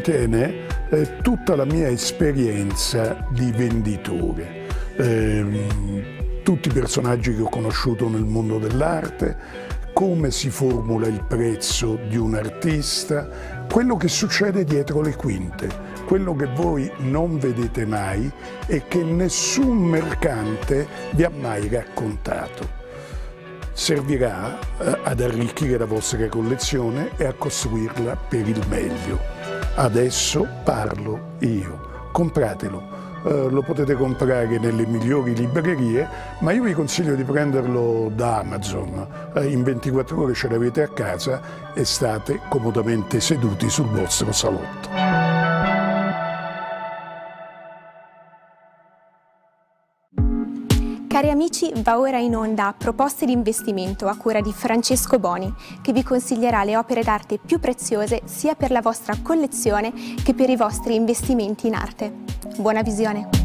Contiene eh, tutta la mia esperienza di venditore, eh, tutti i personaggi che ho conosciuto nel mondo dell'arte, come si formula il prezzo di un artista, quello che succede dietro le quinte, quello che voi non vedete mai e che nessun mercante vi ha mai raccontato servirà ad eh, arricchire la vostra collezione e a costruirla per il meglio. Adesso parlo io. Compratelo. Eh, lo potete comprare nelle migliori librerie, ma io vi consiglio di prenderlo da Amazon. Eh, in 24 ore ce l'avete a casa e state comodamente seduti sul vostro salotto. Cari amici, va ora in onda Proposte di investimento a cura di Francesco Boni, che vi consiglierà le opere d'arte più preziose sia per la vostra collezione che per i vostri investimenti in arte. Buona visione!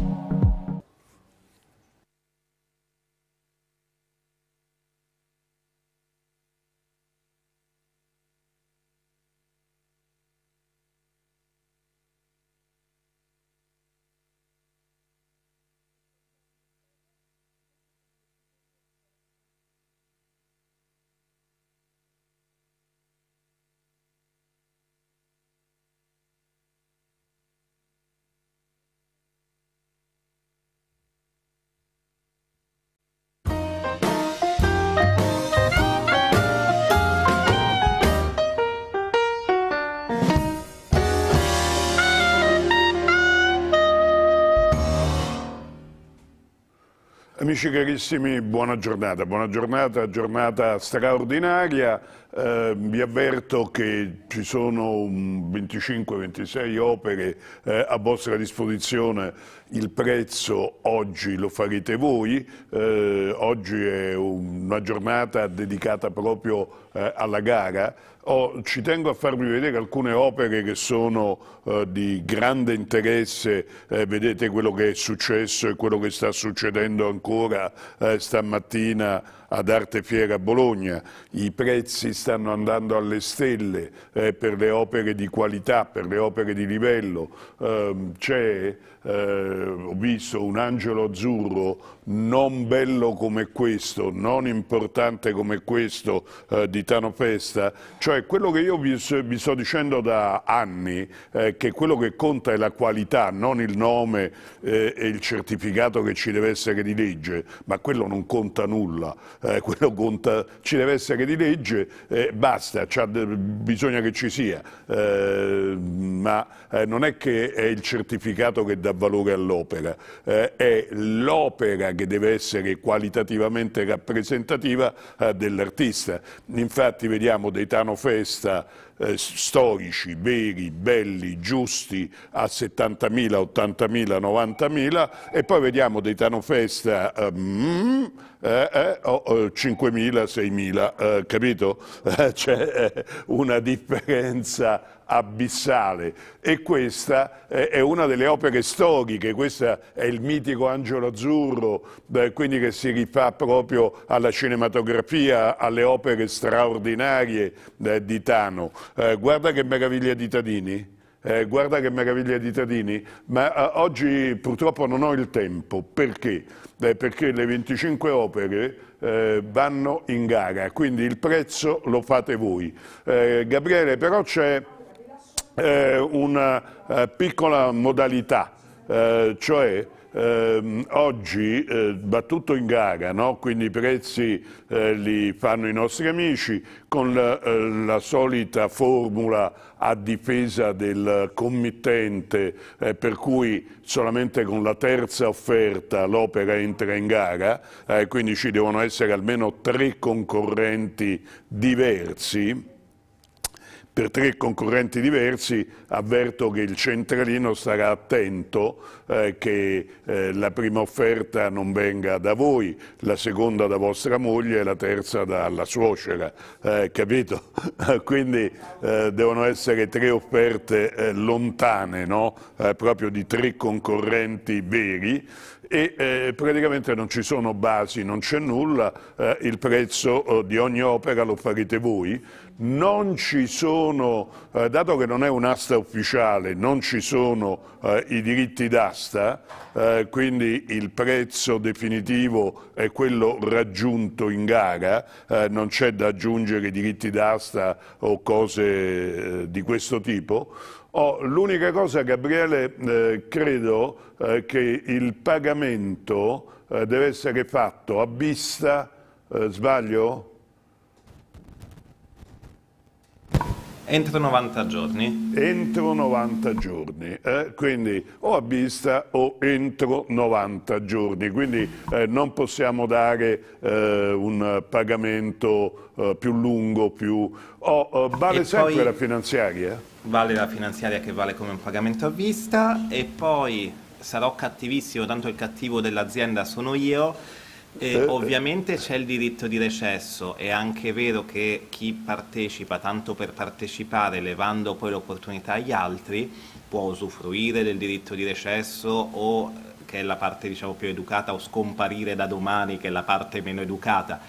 Amici carissimi, buona giornata, buona giornata, giornata straordinaria. Eh, vi avverto che ci sono 25-26 opere eh, a vostra disposizione, il prezzo oggi lo farete voi, eh, oggi è una giornata dedicata proprio eh, alla gara, Oh, ci tengo a farvi vedere alcune opere che sono eh, di grande interesse, eh, vedete quello che è successo e quello che sta succedendo ancora eh, stamattina ad Arte Fiera a Bologna. I prezzi stanno andando alle stelle eh, per le opere di qualità, per le opere di livello. Ehm, c'è eh, ho visto un angelo azzurro non bello come questo, non importante come questo eh, di Tano Festa, cioè quello che io vi, vi sto dicendo da anni, eh, che quello che conta è la qualità, non il nome eh, e il certificato che ci deve essere di legge, ma quello non conta nulla, eh, quello conta, ci deve essere di legge, eh, basta, bisogna che ci sia, eh, ma non è che è il certificato che dà valore all'opera, eh, è l'opera che deve essere qualitativamente rappresentativa eh, dell'artista. Infatti vediamo Deitano Festa eh, storici, veri, belli, giusti a 70.000, 80.000, 90.000 e poi vediamo Deitano Festa eh, mm, eh, 5.000, eh, 6.000, eh, capito? C'è cioè, eh, una differenza abissale e questa è una delle opere storiche, questo è il mitico Angelo Azzurro, quindi che si rifà proprio alla cinematografia, alle opere straordinarie eh, di Tano. Eh, guarda che meraviglia di Tadini. Eh, guarda che meraviglia di Tadini, ma eh, oggi purtroppo non ho il tempo, perché? Eh, perché le 25 opere eh, vanno in gara, quindi il prezzo lo fate voi. Gabriele, però c'è eh, una eh, piccola modalità, eh, cioè ehm, oggi eh, va tutto in gara, no? quindi i prezzi eh, li fanno i nostri amici con la, la solita formula a difesa del committente, eh, per cui solamente con la terza offerta l'opera entra in gara, eh, quindi ci devono essere almeno tre concorrenti diversi, per tre concorrenti diversi, avverto che il centralino sarà attento eh, che eh, la prima offerta non venga da voi, la seconda da vostra moglie e la terza dalla suocera, eh, capito? Quindi eh, devono essere tre offerte eh, lontane, no? Eh, proprio di tre concorrenti veri e eh, praticamente non ci sono basi, non c'è nulla, eh, il prezzo eh, di ogni opera lo farete voi non ci sono, eh, dato che non è un'asta ufficiale, non ci sono eh, i diritti d'asta, eh, quindi il prezzo definitivo è quello raggiunto in gara, eh, non c'è da aggiungere diritti d'asta o cose eh, di questo tipo. Oh, L'unica cosa, Gabriele, eh, credo che il pagamento deve essere fatto a vista, sbaglio? Entro 90 giorni. Entro 90 giorni, eh? quindi o a vista o entro 90 giorni, quindi eh, non possiamo dare eh, un pagamento eh, più lungo, più... Oh, vale e sempre la finanziaria? Vale la finanziaria che vale come un pagamento a vista e poi sarò cattivissimo, tanto il cattivo dell'azienda sono io, e ovviamente c'è il diritto di recesso, è anche vero che chi partecipa tanto per partecipare, levando poi l'opportunità agli altri, può usufruire del diritto di recesso o eh, che è la parte diciamo, più educata o scomparire da domani che è la parte meno educata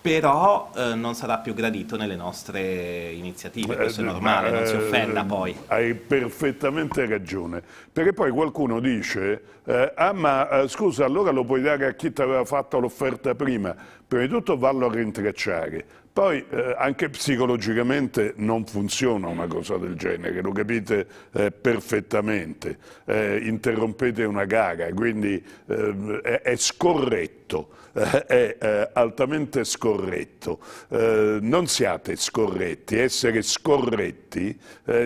però eh, non sarà più gradito nelle nostre iniziative, questo è eh, normale, eh, non si offenda eh, poi. Hai perfettamente ragione, perché poi qualcuno dice, eh, ah ma eh, scusa allora lo puoi dare a chi ti aveva fatto l'offerta prima, prima di tutto vallo a rintracciare, poi eh, anche psicologicamente non funziona una cosa del genere, lo capite eh, perfettamente, eh, interrompete una gaga, quindi eh, è, è, scorretto, eh, è eh, altamente scorretto. non siate scorretti, essere scorretti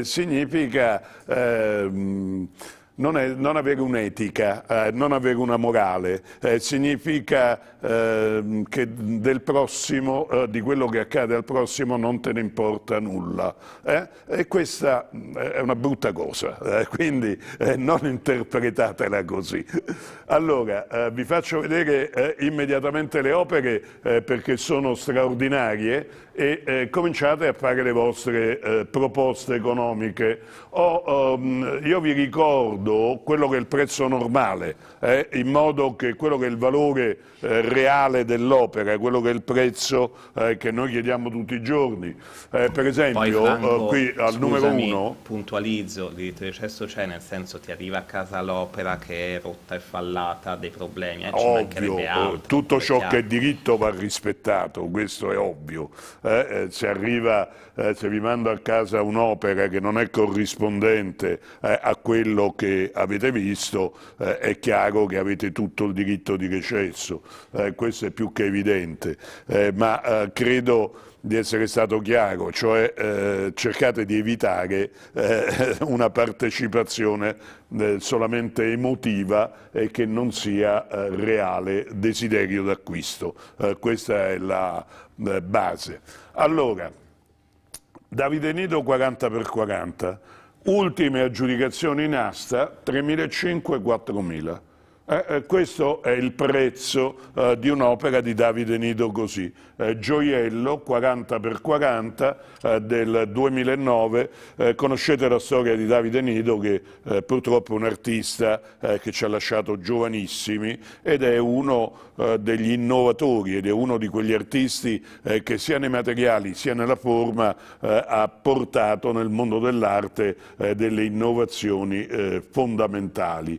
significa... Mh, ehm, non, è, non, avere un'etica, eh, non avere una morale, eh, significa eh, che del prossimo, eh, di quello che accade al prossimo non te ne importa nulla. Eh? E questa eh, è una brutta cosa, quindi non interpretatela così. Allora, vi faccio vedere immediatamente le opere perché sono straordinarie e eh, cominciate a fare le vostre eh, proposte economiche. O, um, ehm, io vi ricordo quello che è il prezzo normale, eh, in modo che quello che è il valore eh, reale dell'opera, quello che è il prezzo eh, che noi chiediamo tutti i giorni. Eh, per esempio, Franco, qui al numero uno... puntualizzo, il diritto di recesso c'è, nel senso ti arriva a casa l'opera che è rotta e fallata, ha dei problemi, eh, ovvio, altro, tutto ciò che è diritto va rispettato, questo è ovvio eh, ci eh, arriva, eh, ci vi mando a casa un'opera che non è corrispondente eh, a quello che avete visto, eh, è chiaro che avete tutto il diritto di recesso, eh, questo è più che evidente, ma credo di essere stato chiaro, cioè eh, cercate di evitare eh, una partecipazione eh, solamente emotiva e che non sia reale desiderio d'acquisto. questa è la eh, base. Allora, Davide Nido 40x40, ultime aggiudicazioni in asta 3.500-4.000. Eh, eh, questo è il prezzo eh, di un'opera di Davide Nido così eh, gioiello 40x40 eh, del 2009. Eh, conoscete la storia di Davide Nido che eh, purtroppo è un artista eh, che ci ha lasciato giovanissimi ed è uno degli innovatori ed è uno di quegli artisti che sia nei materiali sia nella forma ha portato nel mondo dell'arte delle innovazioni fondamentali,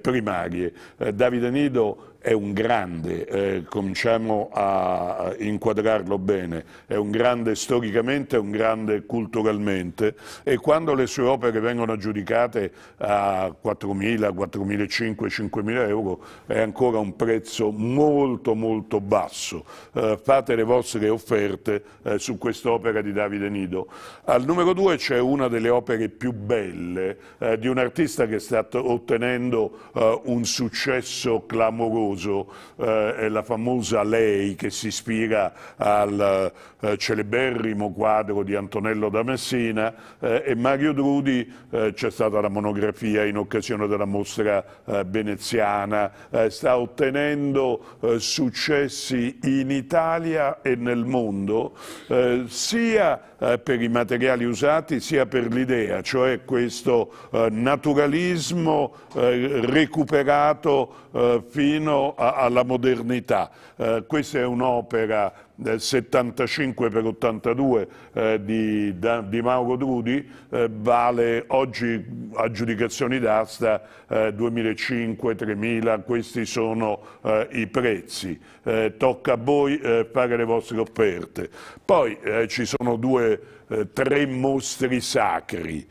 primarie. Davide Nido è un grande, eh, cominciamo a inquadrarlo bene, è un grande storicamente, è un grande culturalmente e quando le sue opere vengono aggiudicate a 4.000, 4.500, 5.000 euro è ancora un prezzo molto molto basso. Eh, fate le vostre offerte eh, su quest'opera di Davide Nido. Al numero 2 c'è una delle opere più belle eh, di un artista che sta ottenendo eh, un successo clamoroso famoso, eh, la famosa Lei che si ispira al eh, celeberrimo quadro di Antonello da Messina eh, e Mario Drudi, eh, c'è stata la monografia in occasione della mostra eh, veneziana, eh, sta ottenendo successi in Italia e nel mondo, sia eh, per i materiali usati sia per l'idea, cioè questo eh, naturalismo eh, recuperato fino alla modernità. questa è un'opera del 75 per 82 di, di Mauro Drudi, vale oggi aggiudicazioni d'asta eh, 2.500-3.000, questi sono eh, i prezzi. Eh, tocca a voi eh, fare le vostre offerte. Poi eh, ci sono due, eh, tre mostri sacri.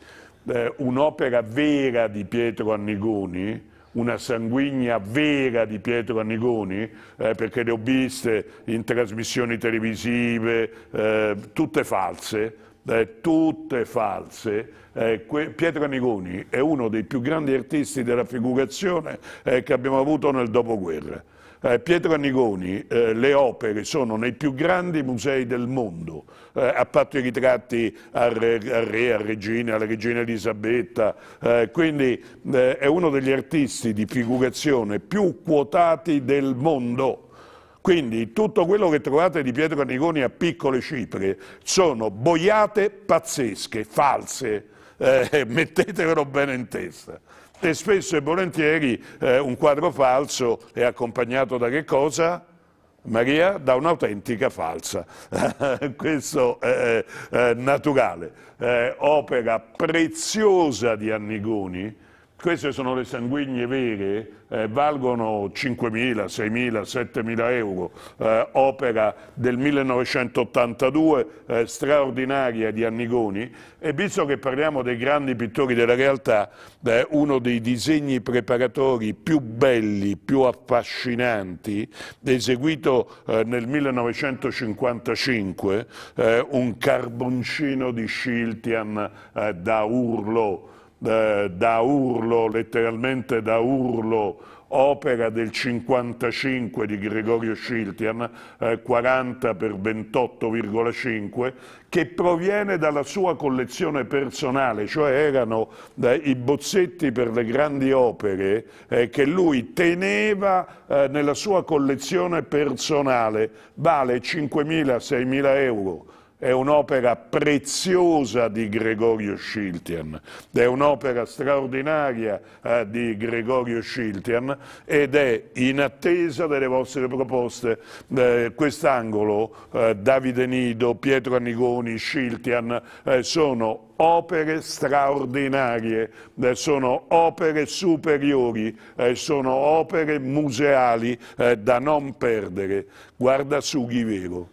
un'opera vera di Pietro Annigoni, una sanguigna vera di Pietro Annigoni, eh, perché le ho viste in trasmissioni televisive, eh, tutte false, eh, tutte false. Eh, Pietro Anigoni è uno dei più grandi artisti della figurazione eh, che abbiamo avuto nel dopoguerra. Eh, Pietro Anigoni, eh, le opere sono nei più grandi musei del mondo, eh, a patto i ritratti al re, al re, a regina, alla regina Elisabetta, eh, quindi eh, è uno degli artisti di figurazione più quotati del mondo. Quindi tutto quello che trovate di Pietro Arrigoni a piccole cifre sono boiate pazzesche, false, eh, mettetevelo bene in testa e spesso e volentieri eh, un quadro falso è accompagnato da che cosa? Maria da un'autentica falsa, questo è, naturale, è eh, opera preziosa di Annigoni, queste sono le sanguigne vere, eh, valgono 5.000, 6.000, 7.000 euro, eh, opera del 1982 eh, straordinaria di Annigoni e visto che parliamo dei grandi pittori della realtà, eh, uno dei disegni preparatori più belli, più affascinanti, eseguito eh, nel 1955, eh, un carboncino di Schiltian da Urlo, eh, da urlo, letteralmente da urlo, opera del 55 di Gregorio Schiltian, eh, 40 per 28,5, che proviene dalla sua collezione personale, cioè erano eh, i bozzetti per le grandi opere eh, che lui teneva eh, nella sua collezione personale, vale 5.000-6.000 euro è un'opera preziosa di Gregorio Schiltian, è un'opera straordinaria eh, di Gregorio Schiltian ed è in attesa delle vostre proposte. Eh, Quest'angolo, eh, Davide Nido, Pietro Annigoni, Schiltian, eh, sono opere straordinarie, eh, sono opere superiori, eh, sono opere museali da non perdere. Guarda su Ghivero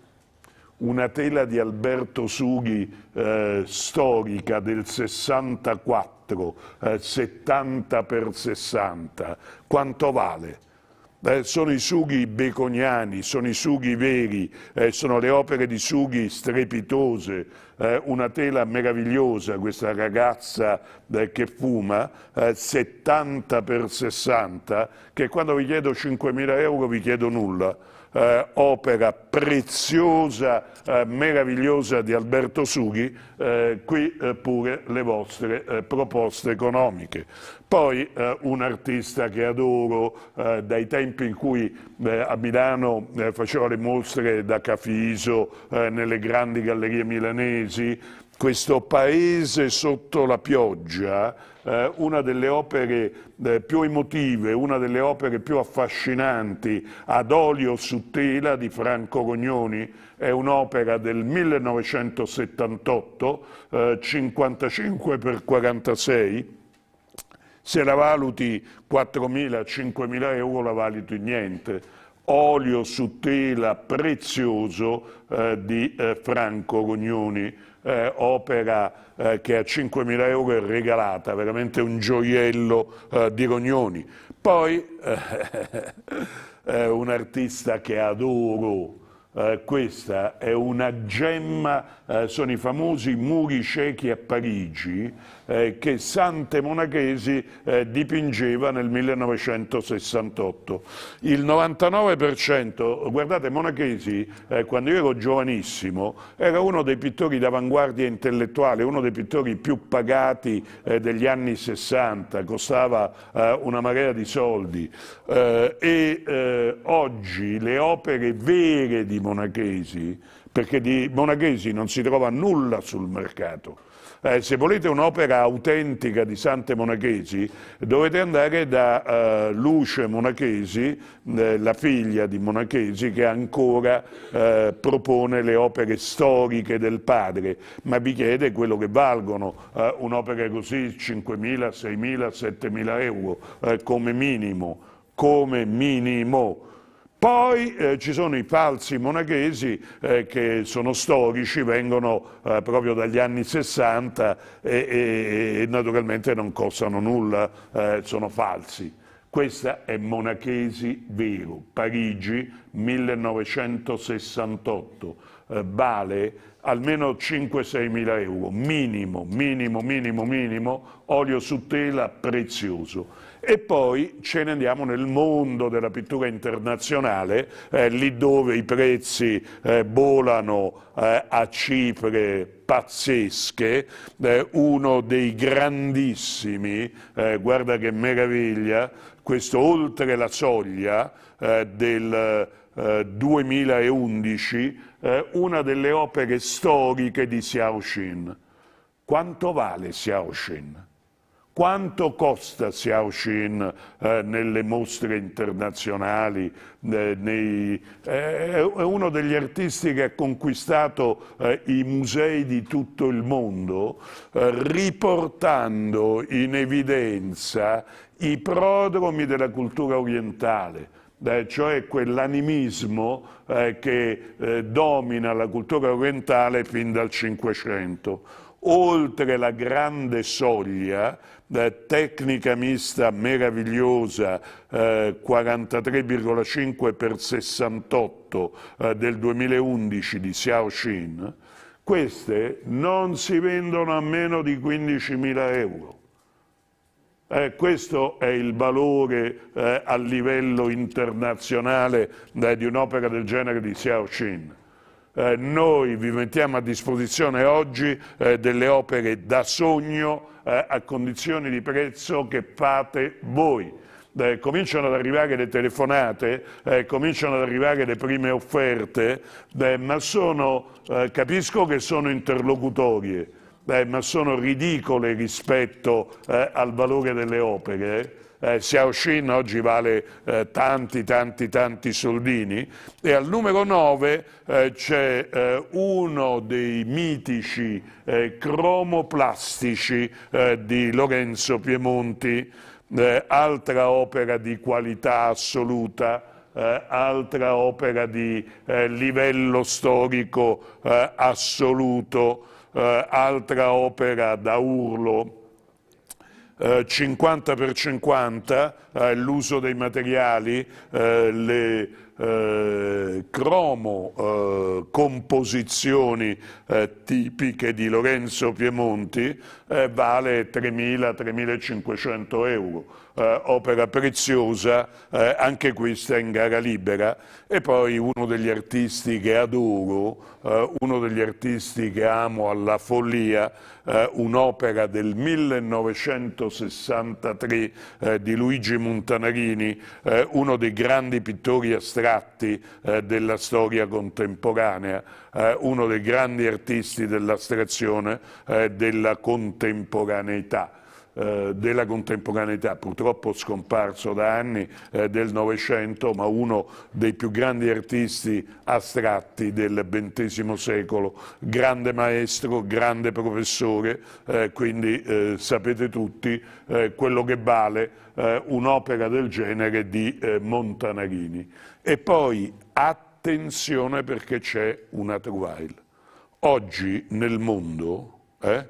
una tela di Alberto Sughi eh, storica del 64, eh, 70 per 60, quanto vale? Eh, sono i sughi beconiani, sono i sughi veri, eh, sono le opere di sughi strepitose, eh, una tela meravigliosa, questa ragazza eh, che fuma, 70 per 60, che quando vi chiedo 5.000 euro vi chiedo nulla, eh, opera preziosa, eh, meravigliosa di Alberto Sughi, eh, qui eh, pure le vostre eh, proposte economiche. Poi eh, un artista che adoro eh, dai tempi in cui eh, a Milano eh, faceva le mostre da Cafiso eh, nelle grandi gallerie milanesi, questo paese sotto la pioggia, eh, una delle opere più emotive, una delle opere più affascinanti, ad olio su tela di Franco Rognoni, è un'opera del 1978, 55 per 46, se la valuti 4.000-5.000 euro la valuti niente. Olio su tela prezioso eh, di eh, Franco Rognoni, eh, opera eh, che a 5.000 euro è regalata, veramente un gioiello eh, di Rognoni. Poi eh, un artista che adoro, questa è una gemma eh, sono i famosi muri ciechi a Parigi eh, che Sante Monachesi eh, dipingeva nel 1968. Il 99%, guardate Monachesi eh, quando io ero giovanissimo era uno dei pittori d'avanguardia intellettuale, uno dei pittori più pagati eh, degli anni 60, costava eh, una marea di soldi e oggi le opere vere di Monachesi perché di Monaghesi non si trova nulla sul mercato. Eh, se volete un'opera autentica di Sante Monachesi, dovete andare da eh, Luce Monachesi, eh, la figlia di Monachesi, che ancora eh, propone le opere storiche del padre, ma vi chiede quello che valgono eh, un'opera così 5.000, 6.000, 7.000 euro eh, come minimo, come minimo poi eh, ci sono i falsi monachesi eh, che sono storici, vengono eh, proprio dagli anni 60 e, e, e naturalmente non costano nulla, eh, sono falsi. Questa è Monachesi Vero, Parigi 1968, eh, vale almeno 5-6 mila euro, minimo, minimo, minimo, minimo, olio su tela prezioso. E poi ce ne andiamo nel mondo della pittura internazionale, eh, lì dove i prezzi eh, volano eh, a cifre pazzesche, eh, uno dei grandissimi, eh, guarda che meraviglia, questo oltre la soglia eh, del 2011, una delle opere storiche di Xiao Xiaoxin. Quanto vale Xiao Xiaoxin? Quanto costa Xiaoxin eh, nelle mostre internazionali? Eh, nei, eh, è uno degli artisti che ha conquistato eh, i musei di tutto il mondo, eh, riportando in evidenza i prodromi della cultura orientale eh, cioè quell'animismo eh, che eh, domina la cultura orientale fin dal Cinquecento. Oltre la grande soglia eh, tecnica mista meravigliosa, eh, 43,5 per 68 eh, del 2011 di Xiao Xin, queste non si vendono a meno di 15.000 euro. Eh, questo è il valore eh, a livello internazionale eh, di un'opera del genere di Xiao Xiaoxin. Eh, noi vi mettiamo a disposizione oggi eh, delle opere da sogno eh, a condizioni di prezzo che fate voi. Eh, cominciano ad arrivare le telefonate, eh, cominciano ad arrivare le prime offerte, eh, ma sono, eh, capisco che sono interlocutorie, eh, ma sono ridicole rispetto al valore delle opere eh, Xin oggi vale eh, tanti, tanti, tanti soldini. E al numero 9 eh, c'è eh, uno dei mitici eh, cromoplastici eh, di Lorenzo Piemonti, altra opera di qualità assoluta. Eh, altra opera di eh, livello storico eh, assoluto, altra opera da urlo eh, 50 per 50 eh, l'uso dei materiali, eh, le eh, cromo eh, composizioni tipiche di Lorenzo Piemonti, eh, vale 3.000-3.500 euro, eh, opera preziosa, eh, anche questa in gara libera. E poi uno degli artisti che adoro, eh, uno degli artisti che amo alla follia, eh, un'opera del 1963 eh, di Luigi Montanarini, uno dei grandi pittori astratti della storia contemporanea eh, uno dei grandi artisti dell'astrazione eh, della contemporaneità eh, della contemporaneità, purtroppo scomparso da anni eh, del Novecento, ma uno dei più grandi artisti astratti del XX secolo, grande maestro, grande professore, eh, quindi eh, sapete tutti eh, quello che vale eh, un'opera del genere di Montanarini. E poi atti attenzione perché c'è una trial. Oggi nel mondo eh,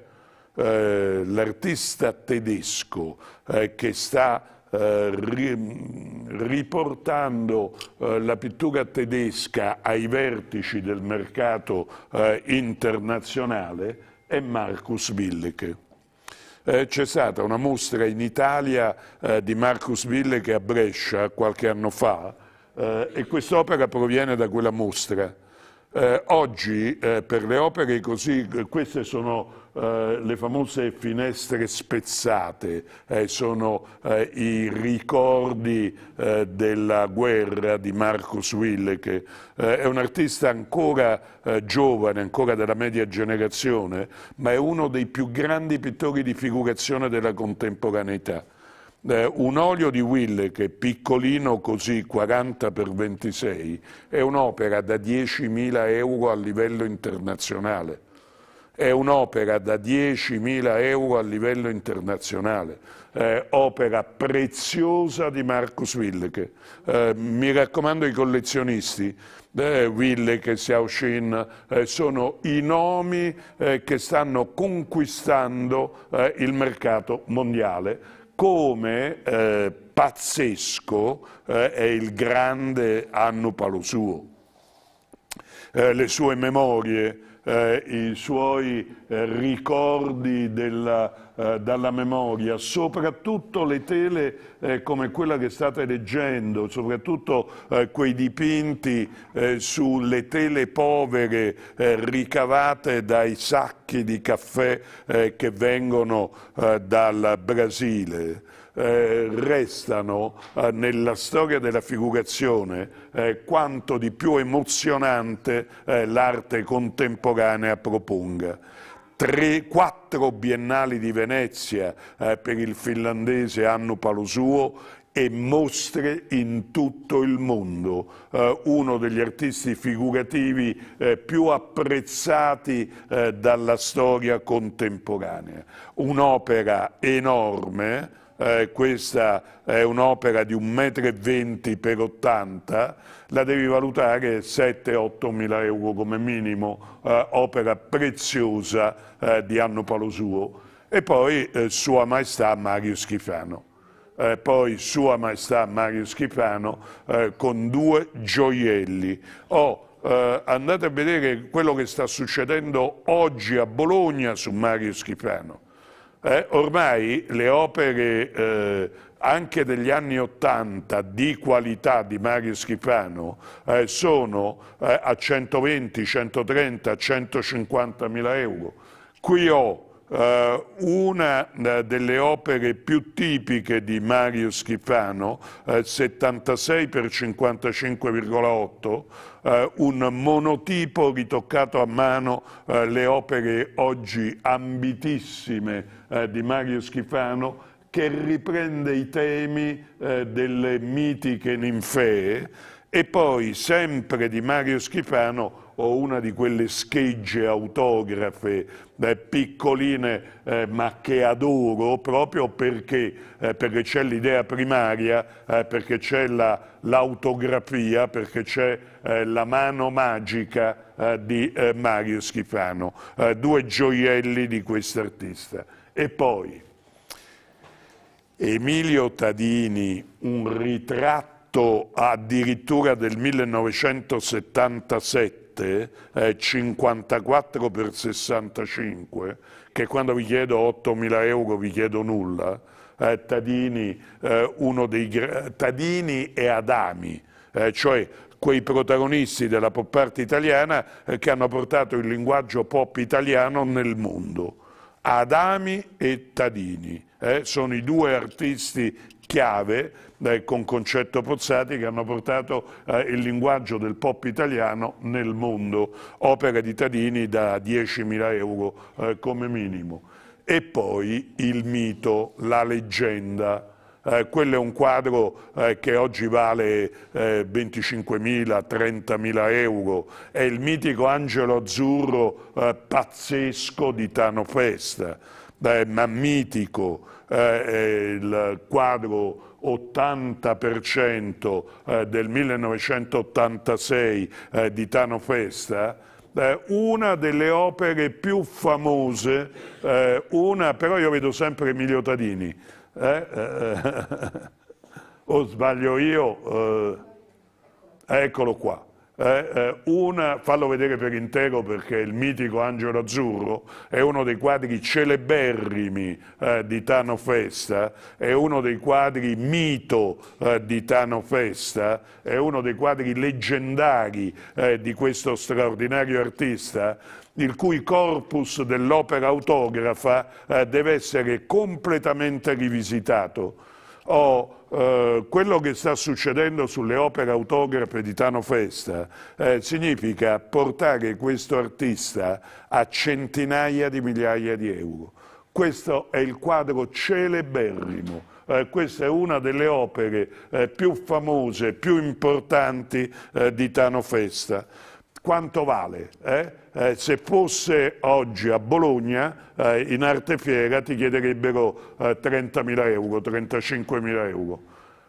eh, l'artista tedesco eh, che sta eh, riportando eh, la pittura tedesca ai vertici del mercato eh, internazionale è Marcus Willeke. C'è stata una mostra in Italia di Marcus Willeke a Brescia qualche anno fa, eh, e quest'opera proviene da quella mostra. Eh, oggi eh, per le opere così, queste sono eh, le famose finestre spezzate, eh, sono eh, i ricordi della guerra di Marcus Willeke, che è un artista ancora giovane, ancora della media generazione, ma è uno dei più grandi pittori di figurazione della contemporaneità. Eh, un olio di Willeke, piccolino così, 40 per 26 è un'opera da 10.000 euro a livello internazionale. È un'opera da 10.000 euro a livello internazionale, eh, opera preziosa di Marcus Willeke. Eh, mi raccomando ai collezionisti, eh, Willeke, Xiaoxin, eh, sono i nomi eh, che stanno conquistando eh, il mercato mondiale come eh, pazzesco eh, è il grande Anno suo eh, le sue memorie, eh, i suoi eh, ricordi della, eh, dalla memoria, soprattutto le tele eh, come quella che state leggendo, soprattutto quei dipinti sulle tele povere ricavate dai sacchi di caffè che vengono dal Brasile. Eh, restano eh, nella storia della figurazione eh, quanto di più emozionante eh, l'arte contemporanea proponga. Tre, quattro biennali di Venezia eh, per il finlandese Annu Palusuo e mostre in tutto il mondo, eh, uno degli artisti figurativi eh, più apprezzati eh, dalla storia contemporanea. Un'opera enorme eh, questa è un'opera di 1,20 m per 80 la devi valutare 7-8 mila euro come minimo, eh, opera preziosa eh, di Anno Paolo Suo. E poi eh, Sua Maestà Mario Schifano. Eh, poi Sua Maestà Mario Schifano eh, con due gioielli. Oh, eh, andate a vedere quello che sta succedendo oggi a Bologna su Mario Schifano eh, ormai le opere eh, anche degli anni Ottanta di qualità di Mario Schifano eh, sono eh, a 120, 130, 150 mila euro. Qui ho eh, una eh, delle opere più tipiche di Mario Schifano, 76 per 55,8, un monotipo ritoccato a mano, le opere oggi ambitissime eh, di Mario Schifano che riprende i temi eh, delle mitiche ninfee e poi sempre di Mario Schifano o una di quelle schegge autografe eh, piccoline eh, ma che adoro proprio perché, eh, c'è l'idea primaria, eh, perché c'è l'autografia, perché c'è eh, la mano magica di Mario Schifano, due gioielli di quest'artista. E poi Emilio Tadini, un ritratto addirittura del 1977, eh, 54 per 65, che quando vi chiedo 8.000 euro vi chiedo nulla, eh, Tadini, eh, dei, Tadini, e Adami, eh, cioè quei protagonisti della pop art italiana eh, che hanno portato il linguaggio pop italiano nel mondo. Adami e Tadini, eh, sono i due artisti chiave eh, con Concetto Pozzati che hanno portato eh, il linguaggio del pop italiano nel mondo, opera di Tadini da 10.000 euro eh, come minimo. E poi il mito, la leggenda, eh, quello è un quadro eh, che oggi vale eh, 25.000, 30.000 euro, è il mitico angelo azzurro eh, pazzesco di Tano Festa, eh, ma mitico, il quadro 80% del 1986 di Tano Festa, una delle opere più famose, una, però io vedo sempre Emilio Tadini, eh, eh, eh. o sbaglio io? Eh, eccolo qua. Eh, una, fallo vedere per intero perché il mitico Angelo Azzurro è uno dei quadri celeberrimi di Tano Festa, è uno dei quadri mito di Tano Festa, è uno dei quadri leggendari di questo straordinario artista il cui corpus dell'opera autografa eh, deve essere completamente rivisitato. O eh, quello che sta succedendo sulle opere autografe di Tano Festa eh, significa portare questo artista a centinaia di migliaia di euro. Questo è il quadro celeberrimo. Eh, questa è una delle opere eh, più famose, più importanti eh, di Tano Festa quanto vale? Eh? Eh, se fosse oggi a Bologna, eh, in fiera, ti chiederebbero 30.000 eh, euro, 35.000 euro.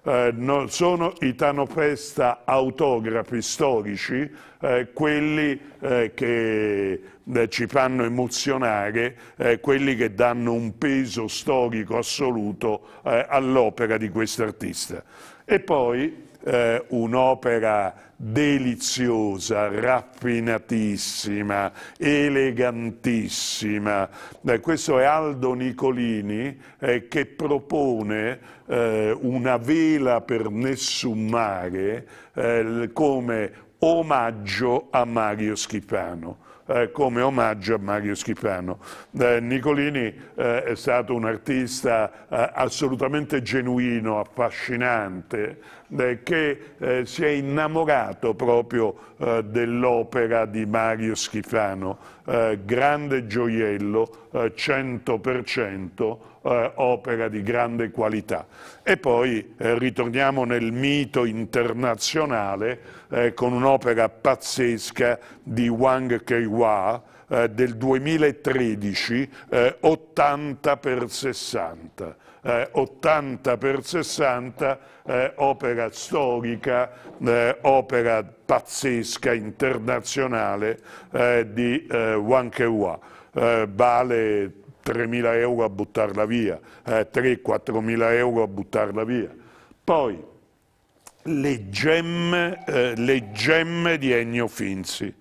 Eh, non sono i Tanofesta autografi storici eh, quelli che ci fanno emozionare, quelli che danno un peso storico assoluto all'opera di questo artista. E poi eh, un'opera deliziosa, raffinatissima, elegantissima. Eh, questo è Aldo Nicolini eh, che propone eh, una vela per nessun mare eh, come omaggio a Mario Schifano. Eh, come omaggio a Mario Schifano. Eh, Nicolini eh, è stato un artista eh, assolutamente genuino, affascinante, eh, che si è innamorato proprio dell'opera di Mario Schifano, grande gioiello, 100%, eh, opera di grande qualità. E poi eh, ritorniamo nel mito internazionale eh, con un'opera pazzesca di Wang Kei-hua, eh, del 2013 eh, 80 per 60. Eh, 80 per 60, eh, opera storica, eh, opera pazzesca, internazionale di eh, Wang Kewah. vale 3.000 euro a buttarla via, eh, 3-4.000 euro a buttarla via. Poi le gemme, eh, le gemme di Ennio Finzi,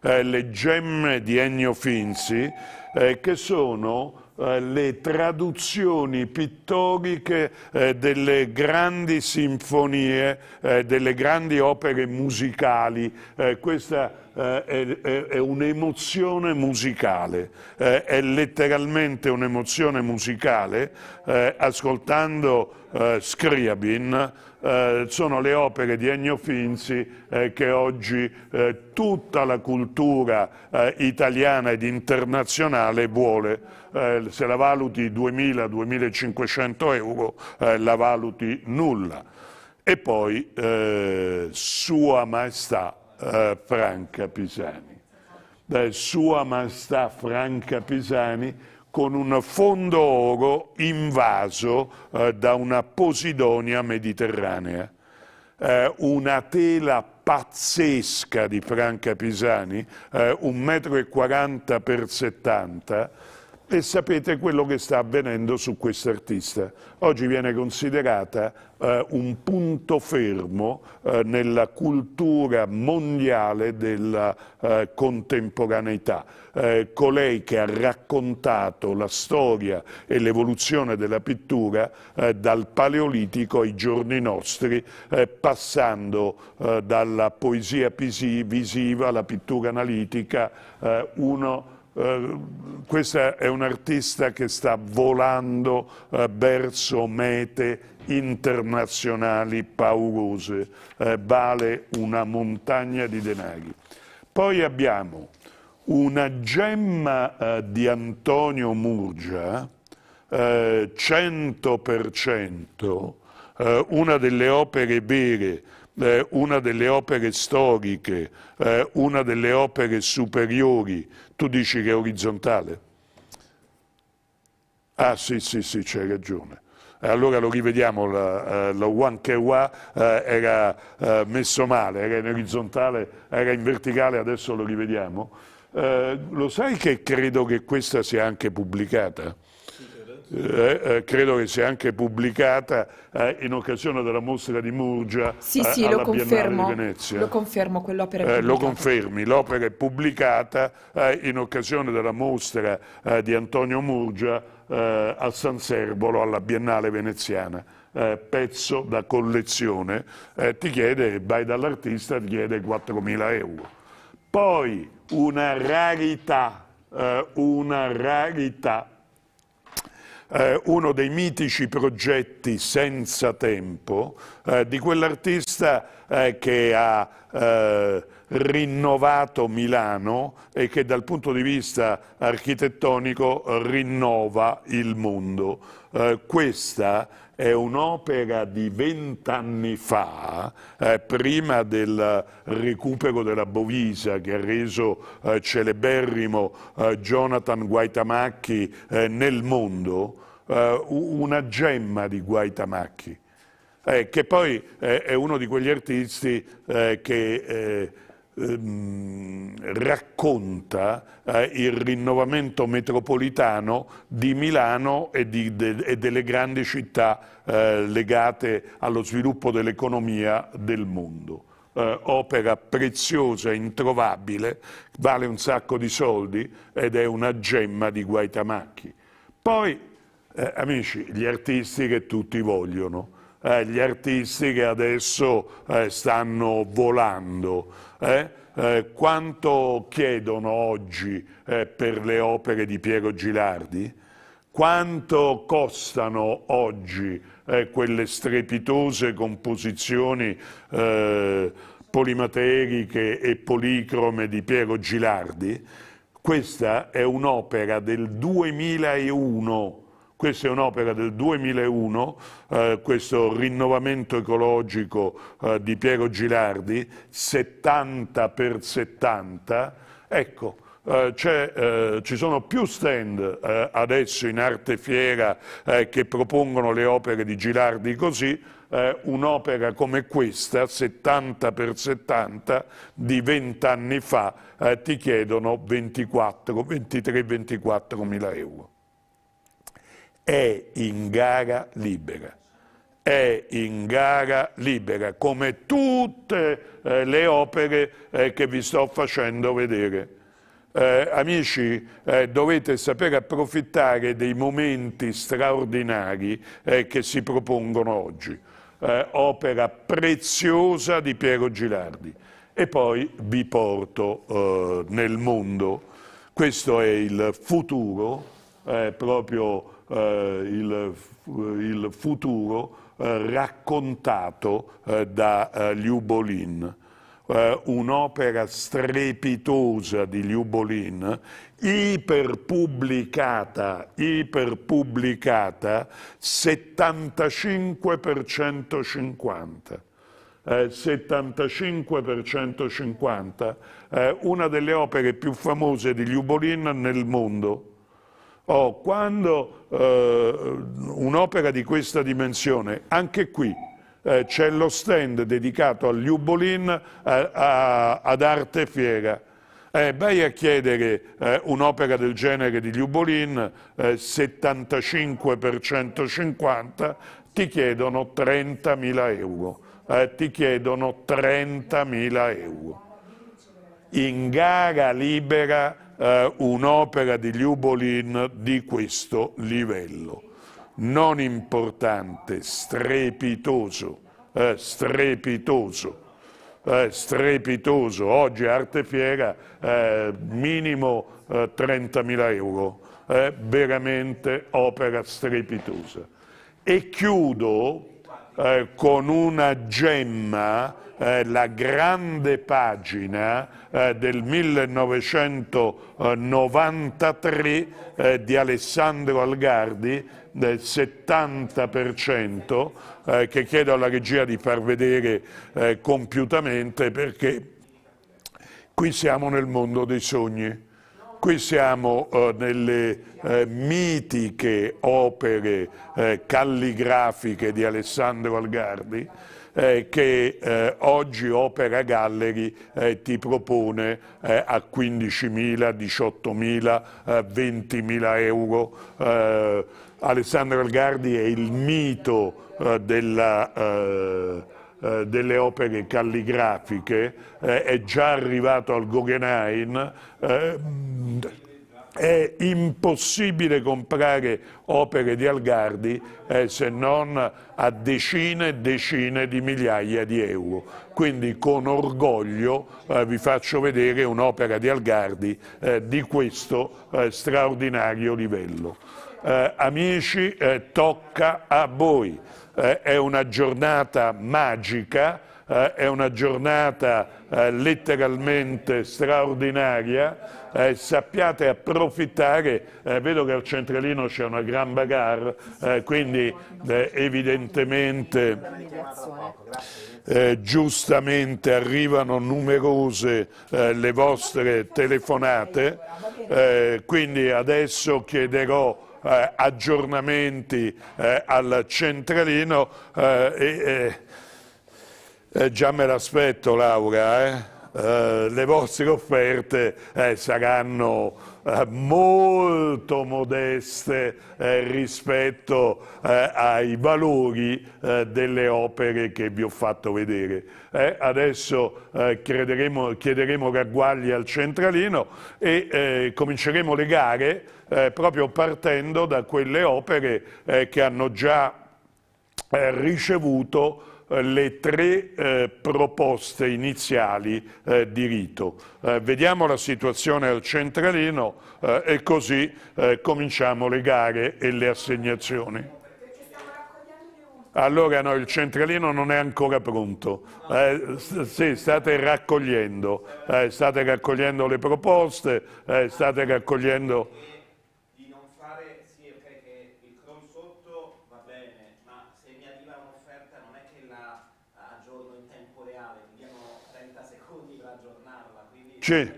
eh, le gemme di Ennio Finzi eh, che sono eh, le traduzioni pittoriche eh, delle grandi sinfonie, delle grandi opere musicali. questa eh, è, è, è un'emozione musicale, eh, è letteralmente un'emozione musicale, eh, ascoltando eh, Scriabin eh, sono le opere di Ennio Finzi eh, che oggi tutta la cultura italiana ed internazionale vuole. se la valuti 2.000-2.500 euro la valuti nulla. E poi Sua Maestà eh, Franca Pisani, da Sua Maestà Franca Pisani con un fondo oro invaso eh, da una posidonia mediterranea. Eh, una tela pazzesca di Franca Pisani, eh, 1,40 m per 70 e sapete quello che sta avvenendo su questa artista. Oggi viene considerata eh, un punto fermo eh, nella cultura mondiale della eh, contemporaneità. Eh, colei che ha raccontato la storia e l'evoluzione della pittura eh, dal Paleolitico ai giorni nostri, eh, passando dalla poesia visiva alla pittura analitica, uno Uh, questa è un'artista che sta volando uh, verso mete internazionali paurose, uh, vale una montagna di denari. Poi abbiamo una gemma di Antonio Murgia, 100%, una delle opere vere eh, una delle opere storiche, eh, una delle opere superiori, tu dici che è orizzontale? Ah sì, sì, sì, c'hai ragione. Eh, allora lo rivediamo, la, la One Kewa era eh, messo male, era in orizzontale, era in verticale, adesso lo rivediamo. Eh, lo sai che credo che questa sia anche pubblicata? Eh, eh, credo che sia anche pubblicata eh, in occasione della mostra di Murgia sì, a, eh, sì, alla confermo, di Venezia. Lo confermo, quell'opera eh, Lo confermi, l'opera è pubblicata eh, in occasione della mostra di Antonio Murgia a San Serbolo alla Biennale Veneziana. Eh, pezzo da collezione, eh, ti chiede, vai dall'artista, ti chiede 4.000 euro. Poi una rarità, eh, una rarità eh, uno dei mitici progetti senza tempo eh, di quell'artista eh, che ha eh, rinnovato Milano e che dal punto di vista architettonico rinnova il mondo. Eh, questa è un'opera di vent'anni fa, eh, prima del recupero della Bovisa che ha reso eh, celeberrimo eh, Jonathan Guaitamacchi eh, nel mondo, eh, una gemma di Guaitamacchi, eh, che poi è uno di quegli artisti che ehm, racconta eh, il rinnovamento metropolitano di Milano e, di, de, e delle grandi città eh, legate allo sviluppo dell'economia del mondo. Eh, opera preziosa, introvabile, vale un sacco di soldi ed è una gemma di Guaitamacchi. Poi, eh, amici, gli artisti che tutti vogliono, eh, gli artisti che adesso eh, stanno volando, eh? Eh, quanto chiedono oggi eh, per le opere di Piero Gilardi? Quanto costano oggi eh, quelle strepitose composizioni eh, polimateriche e policrome di Piero Gilardi? Questa è un'opera del 2001 questa è un'opera del 2001, eh, questo rinnovamento ecologico eh, di Piero Gilardi, 70 per 70. Ecco, eh, eh, ci sono più stand eh, adesso in arte fiera eh, che propongono le opere di Gilardi così, eh, un'opera come questa, 70 per 70, di 20 anni fa, eh, ti chiedono 24, 23-24 mila euro è in gara libera, è in gara libera come tutte eh, le opere eh, che vi sto facendo vedere. Eh, amici, eh, dovete sapere approfittare dei momenti straordinari eh, che si propongono oggi. Eh, opera preziosa di Piero Gilardi. E poi vi porto nel mondo. Questo è il futuro proprio eh, il, eh, il, futuro eh, raccontato da Liubolin un'opera strepitosa di Liubolin, iperpubblicata, iperpubblicata 75 per 150. Eh, 75 per 150, eh, una delle opere più famose di Liubolin nel mondo. Oh, quando eh, un'opera di questa dimensione, anche qui eh, c'è lo stand dedicato a Liubolin a, a, ad arte fiera, eh, vai a chiedere eh, un'opera del genere di Liubolin, eh, 75 per 150, ti chiedono 30.000 euro. Eh, ti chiedono 30.000 euro. In gara libera eh, un'opera di Liubolin di questo livello. Non importante, strepitoso, eh, strepitoso. Eh, strepitoso, oggi arte artefiera eh, minimo 30.000 eh, euro, veramente opera strepitosa. E chiudo eh, con una gemma eh, la grande pagina eh, del 1993 eh, di Alessandro Algardi del 70% eh, che chiedo alla regia di far vedere eh, compiutamente perché qui siamo nel mondo dei sogni qui siamo eh, nelle eh, mitiche opere eh, calligrafiche di Alessandro Algardi, eh, che eh, oggi Opera Gallery eh, ti propone eh, a 15.000, 18.000, 20.000 euro. Eh, Alessandro Algardi è il mito eh, della delle opere calligrafiche, eh, è già arrivato al Guggenheim, eh, è impossibile comprare opere di Algardi eh, se non a decine e decine di migliaia di euro. Quindi con orgoglio eh, vi faccio vedere un'opera di Algardi eh, di questo eh, straordinario livello. Eh, amici, eh, tocca a voi. è una giornata magica, è una giornata eh, letteralmente straordinaria, eh, sappiate approfittare, eh, vedo che al centralino c'è una gran bagarre, eh, quindi eh, evidentemente giustamente arrivano numerose le vostre telefonate, quindi adesso chiederò aggiornamenti al centralino e eh, già me l'aspetto Laura, eh? Eh, le vostre offerte eh, saranno eh, molto modeste eh, rispetto ai valori delle opere che vi ho fatto vedere. adesso chiederemo ragguagli al centralino e cominceremo le gare proprio partendo da quelle opere che hanno già ricevuto eh, le tre eh, proposte iniziali eh, di rito. Eh, vediamo la situazione al centralino eh, e così eh, cominciamo le gare e le assegnazioni. Allora no, il centralino non è ancora pronto, sì, state raccogliendo, state raccogliendo le proposte, state raccogliendo Sì. Eh,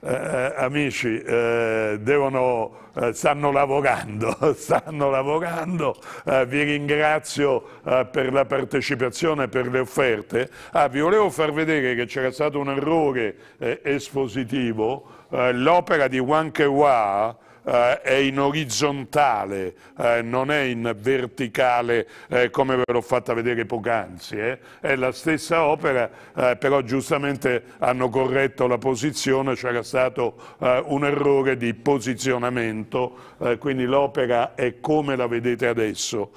eh, amici, eh, devono, eh, stanno lavorando, stanno lavorando. Eh, vi ringrazio eh, per la partecipazione, per le offerte. Ah, vi volevo far vedere che c'era stato un errore espositivo. L'opera di Wang Kewa eh, è in orizzontale, eh, non è in verticale eh, come ve l'ho fatta vedere poc'anzi. Eh. È la stessa opera, eh, però giustamente hanno corretto la posizione, c'era stato eh, un errore di posizionamento, quindi l'opera è come la vedete adesso,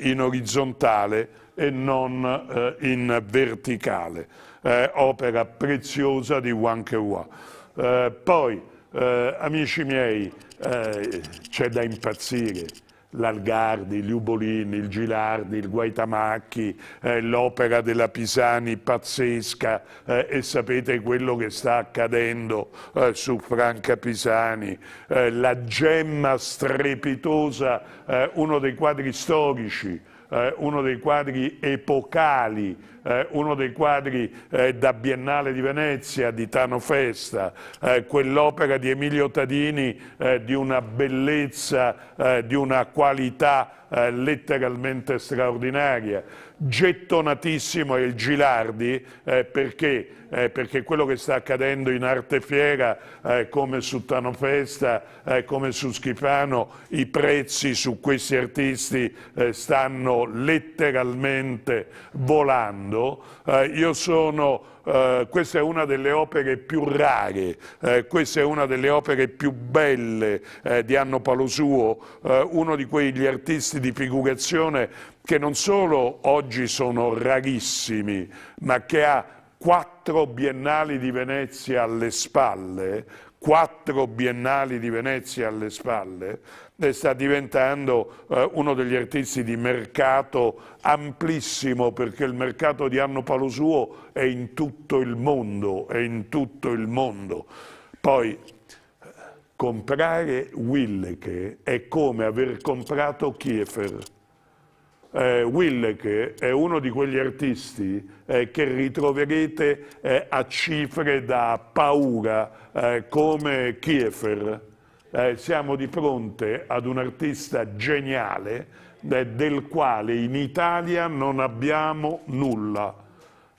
in orizzontale e non in verticale. opera preziosa di Wang Kewa. poi, amici miei, eh, c'è da impazzire. L'Algardi, gli Ubolini, il Gilardi, il Guaitamacchi, eh, l'opera della Pisani pazzesca eh, e sapete quello che sta accadendo eh, su Franca Pisani, eh, la gemma strepitosa, uno dei quadri storici eh, uno dei quadri epocali, eh, uno dei quadri eh, da Biennale di Venezia, di Tano Festa, eh, quell'opera di Emilio Tadini eh, di una bellezza, eh, di una qualità letteralmente straordinaria. Gettonatissimo è il Gilardi perché eh, perché quello che sta accadendo in Artefiera, eh, come su Tanofesta, eh, come su Schifano, i prezzi su questi artisti eh, stanno letteralmente volando. Eh, io sono Uh, questa è una delle opere più rare, uh, questa è una delle opere più belle uh, di Anno Palosuo, uno di quegli artisti di figurazione che non solo oggi sono rarissimi, ma che ha quattro biennali di Venezia alle spalle, quattro biennali di Venezia alle spalle, e sta diventando eh, uno degli artisti di mercato amplissimo perché il mercato di Anno Palo Suo è in tutto il mondo, è in tutto il mondo. Poi eh, comprare Willeke è come aver comprato Kiefer eh, Willeke è uno di quegli artisti eh, che ritroverete eh, a cifre da paura eh, come Kiefer. Eh, siamo di fronte ad un artista geniale eh, del quale in Italia non abbiamo nulla.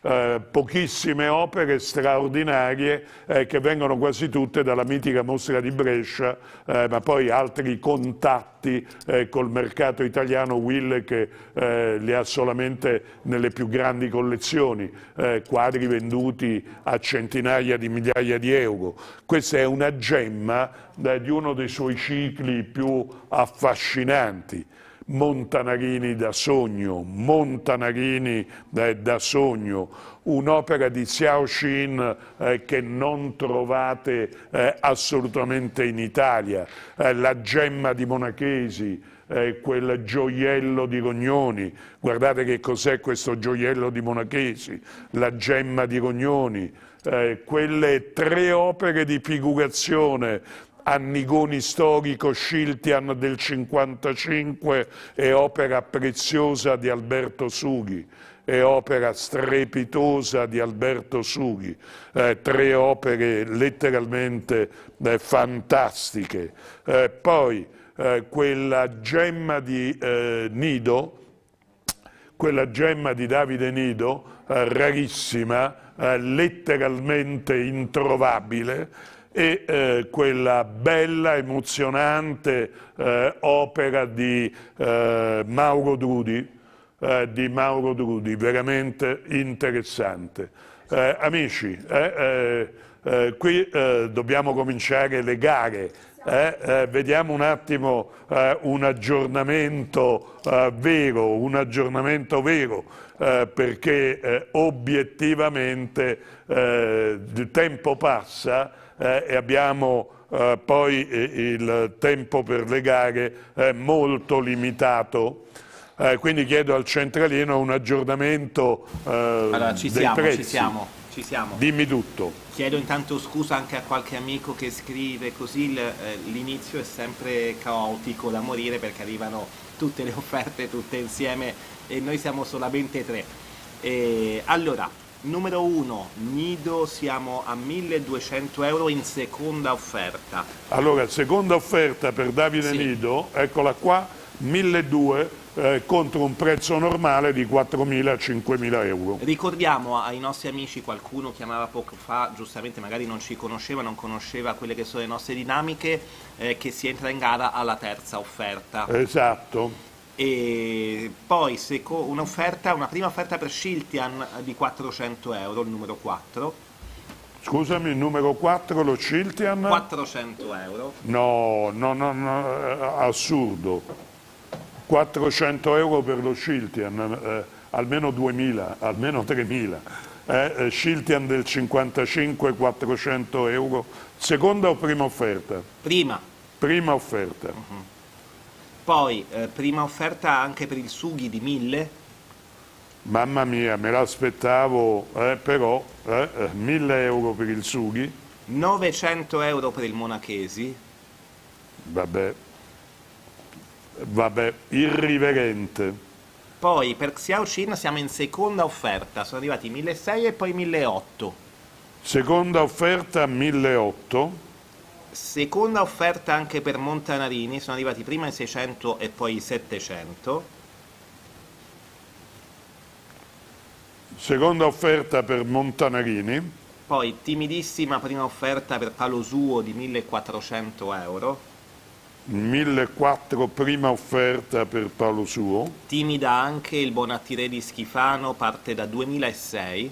Eh, pochissime opere straordinarie eh, che vengono quasi tutte dalla mitica mostra di Brescia, eh, ma poi altri contatti eh, col mercato italiano, Will che eh, li ha solamente nelle più grandi collezioni, quadri venduti a centinaia di migliaia di euro. Questa è una gemma di uno dei suoi cicli più affascinanti. Montanarini da sogno, Montanarini eh, da sogno, un'opera di Xiao Xin eh, che non trovate eh, assolutamente in Italia, eh, la gemma di Monachesi, eh, quel gioiello di Rognoni, guardate che cos'è questo gioiello di Monachesi, la gemma di Rognoni, eh, quelle tre opere di figurazione Annigoni storico Schiltian del 55 è opera preziosa di Alberto Sughi, è opera strepitosa di Alberto Sughi, eh, tre opere letteralmente eh, fantastiche. Eh, poi eh, quella gemma di eh, Nido, quella gemma di Davide Nido, eh, rarissima, letteralmente introvabile, e eh, quella bella, emozionante eh, opera di, eh, Mauro Drudi, eh, di Mauro Drudi, veramente interessante. Eh, amici, eh, qui dobbiamo cominciare le gare, vediamo un attimo un aggiornamento vero, un aggiornamento vero eh, perché eh, obiettivamente eh, il tempo passa eh, e abbiamo eh, poi eh, il tempo per le gare molto limitato. Eh, quindi chiedo al centralino un aggiornamento eh, allora, ci siamo, prezzi. Ci siamo, ci siamo. Dimmi tutto. Chiedo intanto scusa anche a qualche amico che scrive così l'inizio è sempre caotico da morire perché arrivano tutte le offerte tutte insieme e noi siamo solamente tre. E allora, Numero 1, Nido, siamo a 1200 euro in seconda offerta. Allora, seconda offerta per Davide sì. Nido, eccola qua, 1200 eh, contro un prezzo normale di 4.000-5.000 euro. Ricordiamo ai nostri amici, qualcuno chiamava poco fa, giustamente magari non ci conosceva, non conosceva quelle che sono le nostre dinamiche, eh, che si entra in gara alla terza offerta. Esatto e poi un'offerta, una prima offerta per Shiltian eh, di 400 euro, il numero 4. Scusami, il numero 4, lo Shiltian? 400 euro. No, no, no, no eh, assurdo. 400 euro per lo Shiltian, eh, almeno 2000, almeno 3000. Eh, eh, Shiltian del 55, 400 euro. Seconda o prima offerta? Prima. Prima offerta. Uh mhm. -huh. Poi, eh, prima offerta anche per il Sughi di 1000? Mamma mia, me l'aspettavo, eh, però, 1000 eh, eh, euro per il Sughi. 900 euro per il Monachesi. Vabbè, vabbè, irriverente. Poi per Xiao Chin siamo in seconda offerta, sono arrivati 1.600 e poi 1.800. Seconda offerta 1.800 seconda offerta anche per Montanarini, sono arrivati prima i 600 e poi i 700. Seconda offerta per Montanarini. Poi timidissima prima offerta per Palosuo di 1400 euro. 1400 prima offerta per Suo. Timida anche il Bonattire di Schifano, parte da 2006.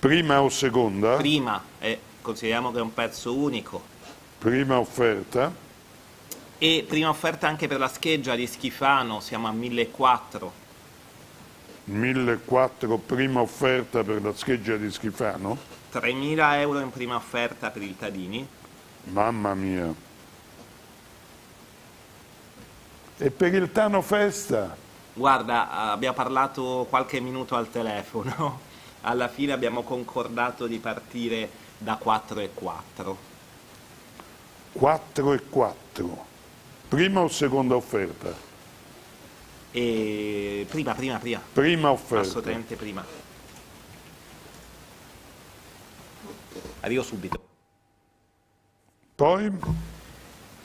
Prima o seconda? Prima, eh, consideriamo che è un pezzo unico. Prima offerta. E prima offerta anche per la scheggia di Schifano, siamo a 1400. 1400 prima offerta per la scheggia di Schifano? 3000 euro in prima offerta per il Tadini. Mamma mia. E per il Tano Festa? Guarda, abbiamo parlato qualche minuto al telefono alla fine abbiamo concordato di partire da 4 e 4? 4 e 4. Prima o seconda offerta? E prima, prima, prima. Prima offerta. Assolutamente prima. Arrivo subito. Poi?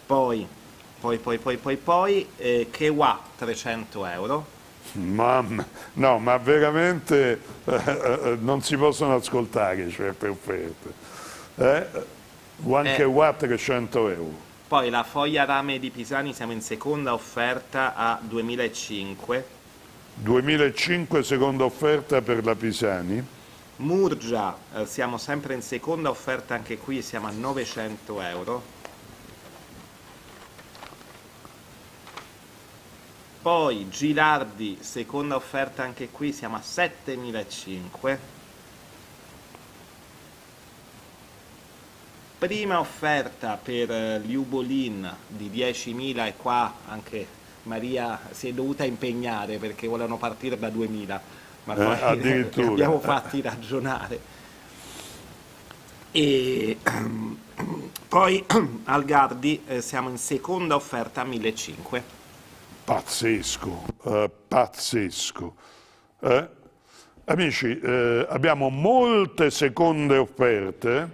Poi, poi, poi, poi, poi, poi, eh, che UA 300 euro Mamma, no, ma veramente eh, eh, eh, non si possono ascoltare certe offerte. Eh? Anche eh, 300 euro. Poi la foglia rame di Pisani siamo in seconda offerta a 2005. 2005 seconda offerta per la Pisani. Murgia, eh, siamo sempre in seconda offerta anche qui, siamo a 900 euro. Poi Gilardi, seconda offerta anche qui, siamo a 7.500. Prima offerta per eh, Liubolin di 10.000 e qua anche Maria si è dovuta impegnare perché volevano partire da 2.000, ma eh, poi eh, li abbiamo fatti ragionare. E ehm, poi Algardi eh, siamo in seconda offerta a 1.500 pazzesco, eh, pazzesco. Eh? Amici, eh, abbiamo molte seconde offerte,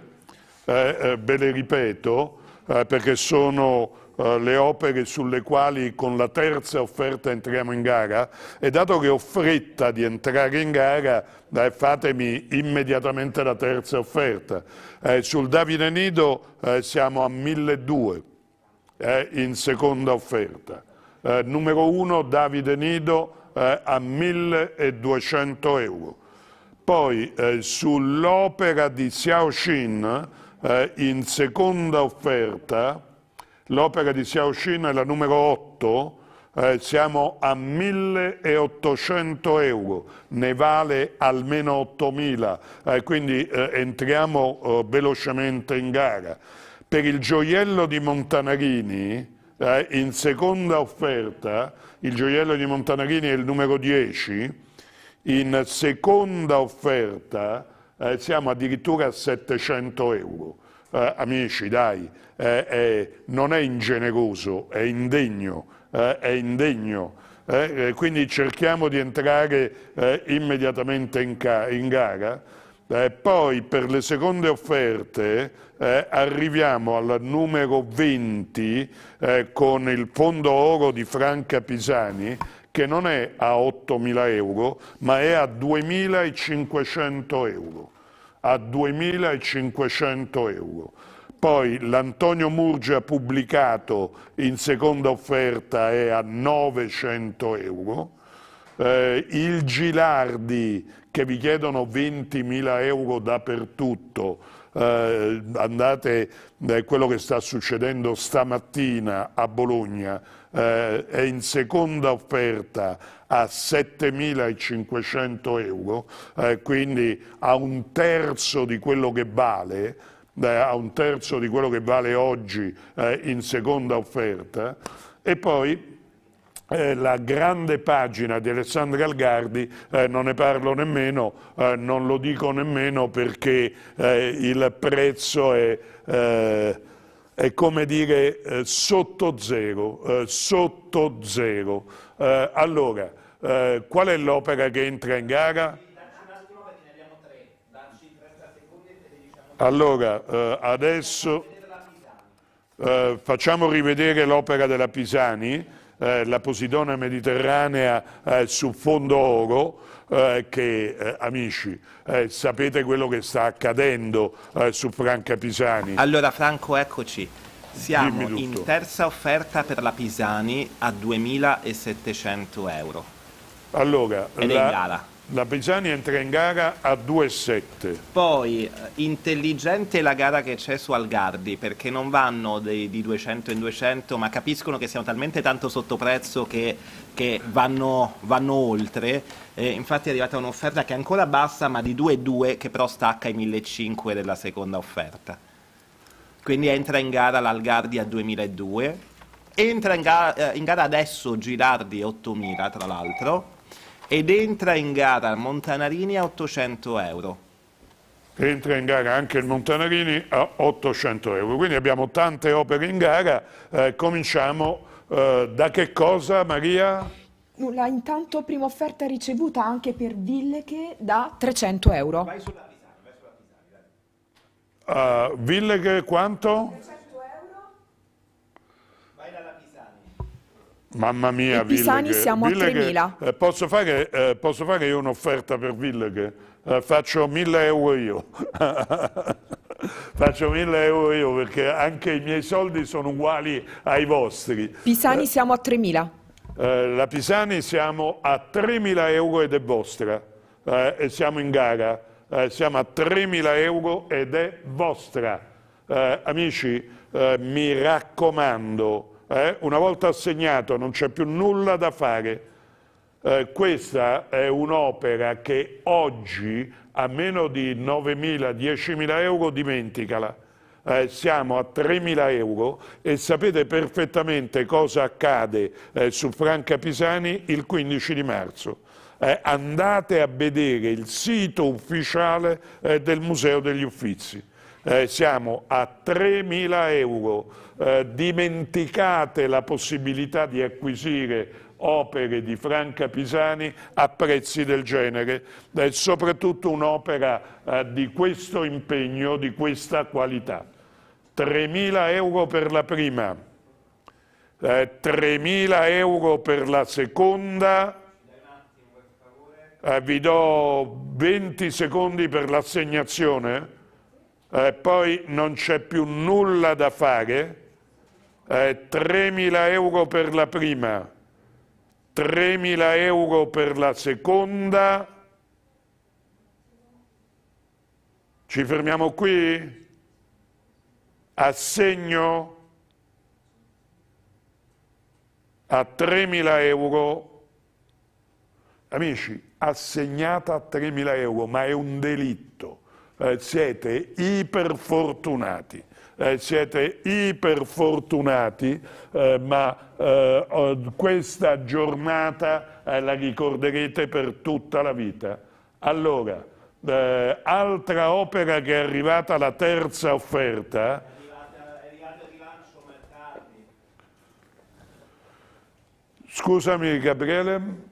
eh, eh, ve le ripeto, eh, perché sono le opere sulle quali con la terza offerta entriamo in gara e dato che ho fretta di entrare in gara eh, fatemi immediatamente la terza offerta eh, sul Davide Nido eh, siamo a 1200 in seconda offerta eh, numero 1 Davide Nido eh, a 1200 euro. Poi eh, sull'opera di Xiao Xiaoxin eh, in seconda offerta, l'opera di Xiao Xin è la numero 8, eh, siamo a 1800 euro, ne vale almeno 8000, eh, quindi entriamo velocemente in gara. Per il gioiello di Montanarini, eh, in seconda offerta il gioiello di Montanarini è il numero 10, in seconda offerta eh, siamo addirittura a 700 euro. Eh, amici, dai, eh, non è ingeneroso, è indegno, eh, è indegno. Eh, quindi cerchiamo di entrare immediatamente in, in gara e eh, poi per le seconde offerte eh, arriviamo al numero 20 eh, con il fondo oro di Franca Pisani che non è a 8.000 euro ma è a 2.500 euro. A 2.500 euro. Poi l'Antonio Murgia pubblicato in seconda offerta è a 900 euro. Eh, il Gilardi che vi chiedono 20.000 euro dappertutto, eh, andate, eh, quello che sta succedendo stamattina a Bologna eh, è in seconda offerta a 7.500 euro, eh, quindi a un terzo di quello che vale, eh, a un terzo di quello che vale oggi eh, in seconda offerta, e poi eh, la grande pagina di Alessandro Algardi, eh, non ne parlo nemmeno, eh, non lo dico nemmeno perché eh, il prezzo è, eh, è come dire sotto zero, sotto zero. allora, qual è l'opera che entra in gara? Allora, adesso facciamo rivedere l'opera della Pisani eh, la Posidona mediterranea eh, su fondo oro, eh, che eh, amici eh, sapete quello che sta accadendo eh, su Franca Pisani. Allora Franco eccoci, siamo in terza offerta per la Pisani a 2.700 euro. Allora, Ed la... è in gala. La Pisani entra in gara a 2-7. Poi eh, intelligente la gara che c'è su Algardi perché non vanno di, di 200 in 200 ma capiscono che siamo talmente tanto sotto prezzo che, che vanno, vanno, oltre. Eh, infatti è arrivata un'offerta che è ancora bassa ma di 2-2, che però stacca i 1.500 della seconda offerta. Quindi entra in gara l'Algardi a 2.200. Entra in gara, eh, in gara adesso Girardi 8.000 tra l'altro ed entra in gara il Montanarini a 800 euro. Entra in gara anche il Montanarini a 800 euro, quindi abbiamo tante opere in gara, eh, cominciamo eh, da che cosa Maria? Nulla, intanto prima offerta ricevuta anche per Villeche da 300 euro. Vai sulla risale, vai sulla risale. Uh, Villeche quanto? 300. Mamma mia, Pisani siamo a 3.000. Eh, posso, fare, eh, posso, fare, io un'offerta per Villeghe? Eh, faccio 1.000 euro io. faccio 1.000 euro io perché anche i miei soldi sono uguali ai vostri. Pisani eh, siamo a 3.000. Eh, la Pisani siamo a 3.000 euro ed è vostra. Eh, e siamo in gara. siamo a 3.000 euro ed è vostra. amici, mi raccomando eh, una volta assegnato non c'è più nulla da fare. Eh, questa è un'opera che oggi a meno di 9.000-10.000 euro dimenticala. Eh, siamo a 3.000 euro e sapete perfettamente cosa accade eh, su Franca Pisani il 15 di marzo. Eh, andate a vedere il sito ufficiale eh, del Museo degli Uffizi. Eh, siamo a 3.000 euro eh, dimenticate la possibilità di acquisire opere di Franca Pisani a prezzi del genere e soprattutto un'opera eh, di questo impegno, di questa qualità. 3.000 euro per la prima, 3.000 eh, euro per la seconda, eh, vi do 20 secondi per l'assegnazione, poi non c'è più nulla da fare, eh, 3.000 euro per la prima, 3.000 euro per la seconda. Ci fermiamo qui? Assegno a 3.000 euro. Amici, assegnata a 3.000 euro, ma è un delitto. Eh, siete iperfortunati eh, siete iperfortunati, eh, ma eh, questa giornata eh, la ricorderete per tutta la vita. Allora, eh, altra opera che è arrivata, la terza offerta, Scusami Gabriele.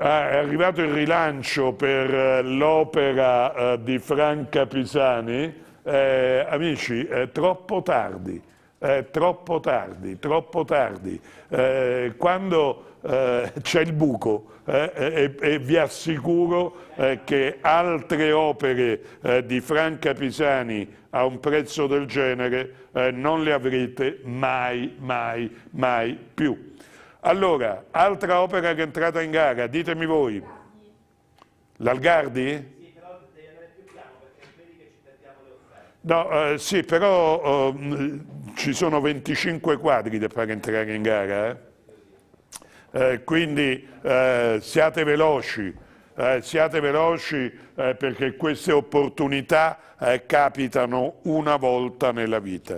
Ah, è arrivato il rilancio per eh, l'opera eh, di Franca Pisani. Eh, amici, è troppo tardi, è troppo tardi, troppo tardi. Eh, quando eh, c'è il buco eh, e vi assicuro che altre opere di Franca Pisani a un prezzo del genere non le avrete mai, mai, mai più. Allora, altra opera che è entrata in gara, ditemi voi. L'Algardi? No, eh, sì, però eh, ci sono 25 quadri da far entrare in gara, eh? eh quindi eh, siate veloci, eh, siate veloci perché queste opportunità capitano una volta nella vita.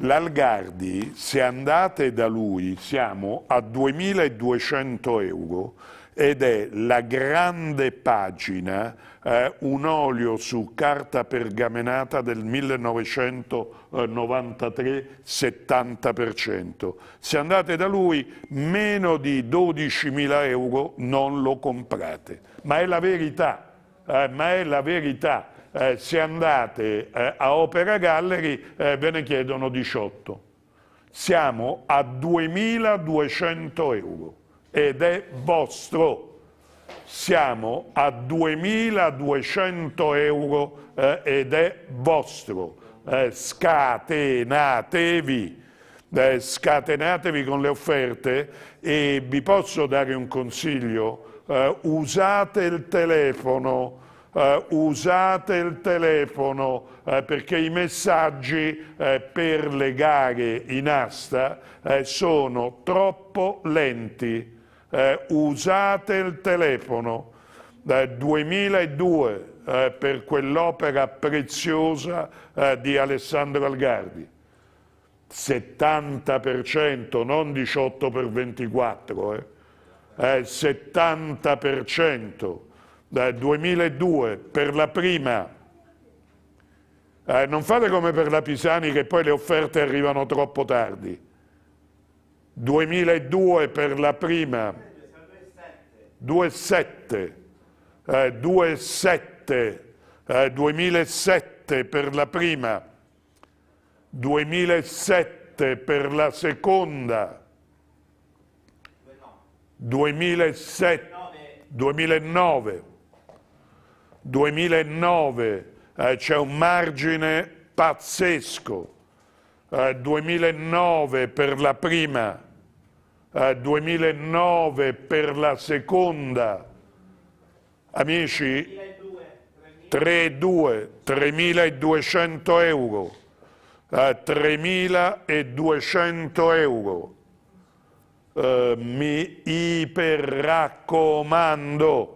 L'Algardi, se andate da lui, siamo a 2200 euro ed è la grande pagina, eh, un olio su carta pergamenata del 1993, 70%. Se andate da lui, meno di 12.000 euro non lo comprate. Ma è la verità, eh, ma è la verità eh, se andate eh, a Opera Gallery eh, ve ne chiedono 18. Siamo a 2.200 euro ed è vostro. Siamo a 2.200 euro eh, ed è vostro. Eh, scatenatevi. Eh, scatenatevi con le offerte e vi posso dare un consiglio, eh, usate il telefono eh, usate il telefono eh, perché i messaggi eh, per le gare in asta eh, sono troppo lenti. Eh, usate il telefono. 2002 eh, per quell'opera preziosa di Alessandro Algardi. 70%, non 18 per 24, eh, 70% dal 2002 per la prima, eh, non fate come per la Pisani che poi le offerte arrivano troppo tardi, 2002 per la prima, 2007, eh, 2,7, eh, 2007 per la prima, 2007 per la seconda, 2007, 2009 2009 eh, c'è un margine pazzesco, eh, 2009 per la prima, eh, 2009 per la seconda, amici 3.200, 3.200 euro, 3.200 eh, euro, eh, mi iper raccomando,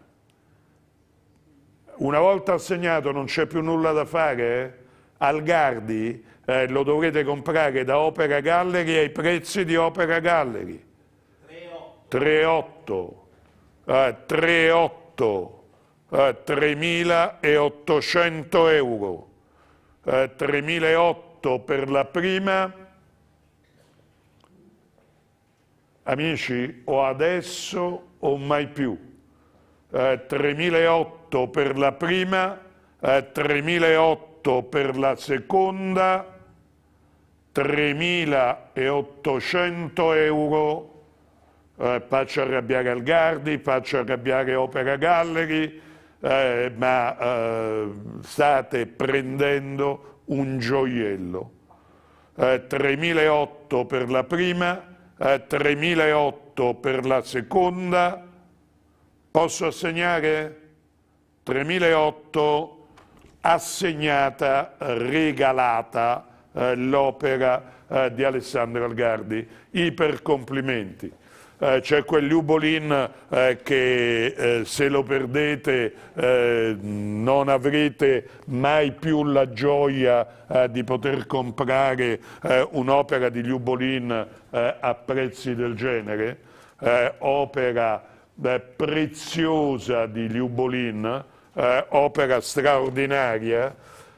Una volta assegnato non c'è più nulla da fare? Eh? Algardi eh, lo dovrete comprare da Opera Gallery ai prezzi di Opera Gallery. 3,8. 3,8. Eh, 3.800 eh, euro. 3.800 eh, per la prima. Amici, o adesso o mai più eh, 3008 per la prima, eh, 3008 per la seconda, 3.800 euro, eh, faccio arrabbiare Algardi, faccio arrabbiare Opera Gallery, eh, ma eh, state prendendo un gioiello. 3.008 per la prima, 3.008 per la seconda, Posso assegnare? 3008 assegnata, regalata eh, l'opera eh, di Alessandro Algardi. Ipercomplimenti. Eh, c'è quell'Ubolin eh, che eh, se lo perdete eh, non avrete mai più la gioia di poter comprare un'opera di Liubolin a prezzi del genere, opera eh, preziosa di Liubolin, eh, opera straordinaria,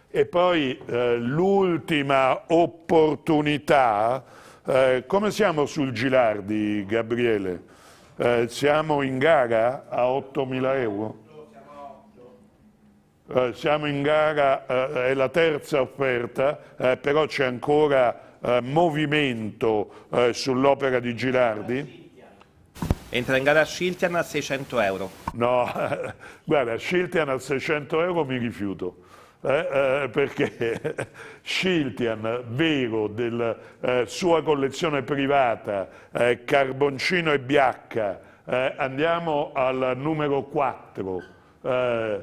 e poi eh, l'ultima opportunità, eh, come siamo sul Gilardi, Gabriele? Eh, siamo in gara a 8.000 euro? Eh, siamo in gara, è la terza offerta, però c'è ancora movimento sull'opera di Gilardi? Entra in gara Shiltian a 600 euro. No, guarda, Shiltian a 600 euro mi rifiuto. Eh, eh, perché Shiltian, vero, della eh, sua collezione privata, eh, Carboncino e Biacca, eh, andiamo al numero 4, eh,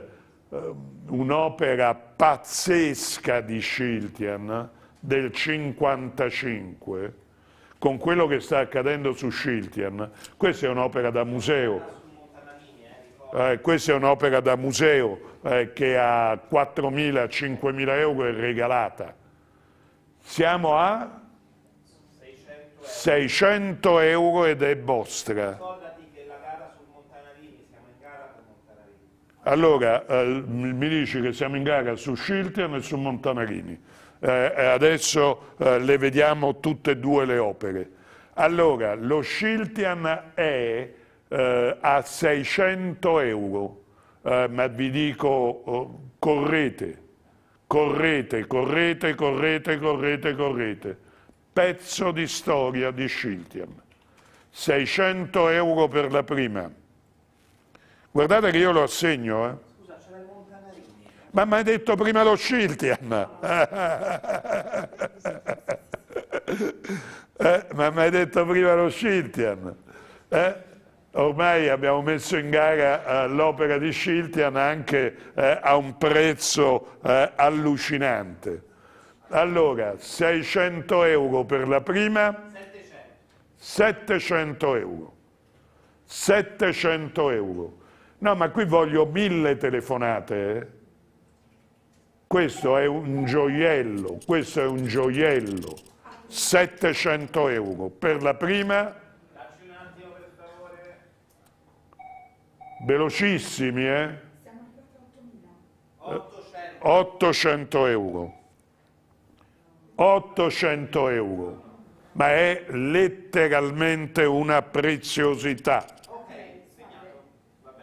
un'opera pazzesca di Shiltian del 55, con quello che sta accadendo su Schiltian. Questa è un'opera da museo. Eh, questa è un'opera da museo eh, che a 4.000-5.000 euro è regalata. Siamo a 600 euro ed è vostra. Allora, eh, mi dici che siamo in gara su Schiltian e su Montanarini. Eh, eh, adesso eh, le vediamo tutte e due le opere. Allora, lo Shiltian è eh, a 600 euro, eh, ma vi dico oh, correte, correte, correte, correte, correte, correte. Pezzo di storia di Shiltian. 600 euro per la prima. Guardate che io lo assegno, eh? Ma mi hai detto prima lo Shiltian. eh, ma mi hai detto prima lo Shiltian. Eh? Ormai abbiamo messo in gara eh, l'opera di Shiltian anche eh, a un prezzo eh, allucinante. Allora, 600 euro per la prima. 700 euro. 700 euro. No, ma qui voglio mille telefonate, eh? questo è un gioiello, questo è un gioiello, 700 euro per la prima. Dacci un attimo per favore. Velocissimi, eh? 800 eh, euro. 800 euro. Ma è letteralmente una preziosità.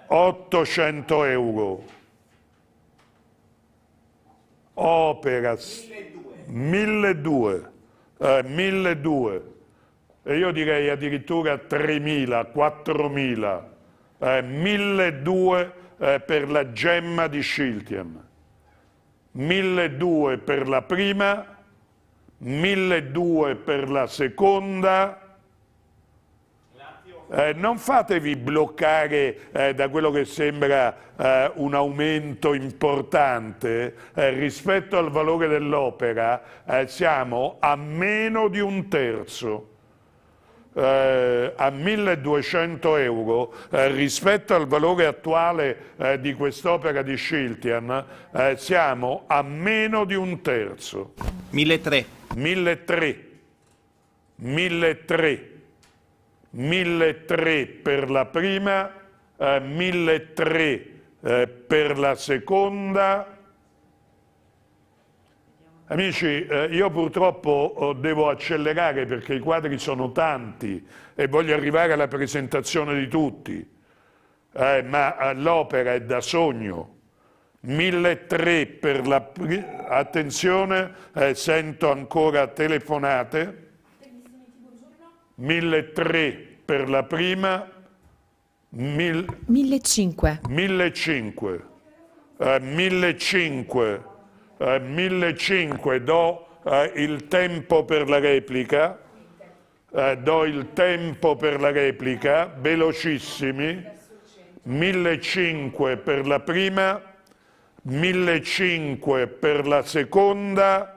800 euro. Operas 1200, eh, 1200, e io direi addirittura 3000, 4000, eh, 1200 eh, per la gemma di Schiltiam, 1200 per la prima, 1200 per la seconda, eh, non fatevi bloccare eh, da quello che sembra eh, un aumento importante eh, rispetto al valore dell'opera, eh, siamo a meno di un terzo. Eh, a 1200 euro eh, rispetto al valore attuale eh, di quest'opera di Schiltian eh, siamo a meno di un terzo 1300 1300 1300 1.300 per la prima, eh, 1.300 eh, per la seconda. Amici, eh, io purtroppo oh, devo accelerare perché i quadri sono tanti e voglio arrivare alla presentazione di tutti, eh, ma eh, l'opera è da sogno. 1.300 per la... prima, attenzione, eh, sento ancora telefonate. 1.300 per la prima... Mil... 1005. 1005. Eh, 1005. Eh, Do eh, il tempo per la replica. Eh, do il tempo per la replica. Velocissimi. 1005 per la prima. 1005 per la seconda.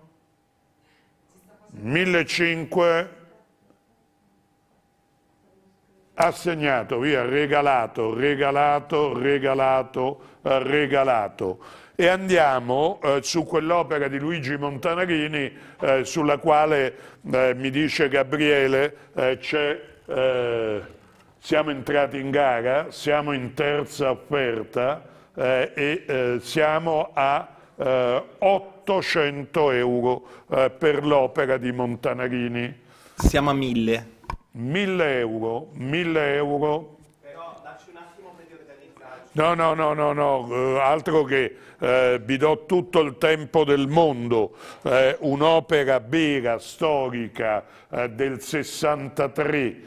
1.500 assegnato, via, regalato, regalato, regalato, eh, regalato. E andiamo eh, su quell'opera di Luigi Montanarini eh, sulla quale eh, mi dice Gabriele eh, eh, siamo entrati in gara, siamo in terza offerta e siamo a 8 800 euro eh, per l'opera di Montanarini. Siamo a 1000. 1000 euro, 1000 euro. No, no, no, no, no, eh, altro che eh, vi do tutto il tempo del mondo, eh, un'opera vera, storica, eh, del 63,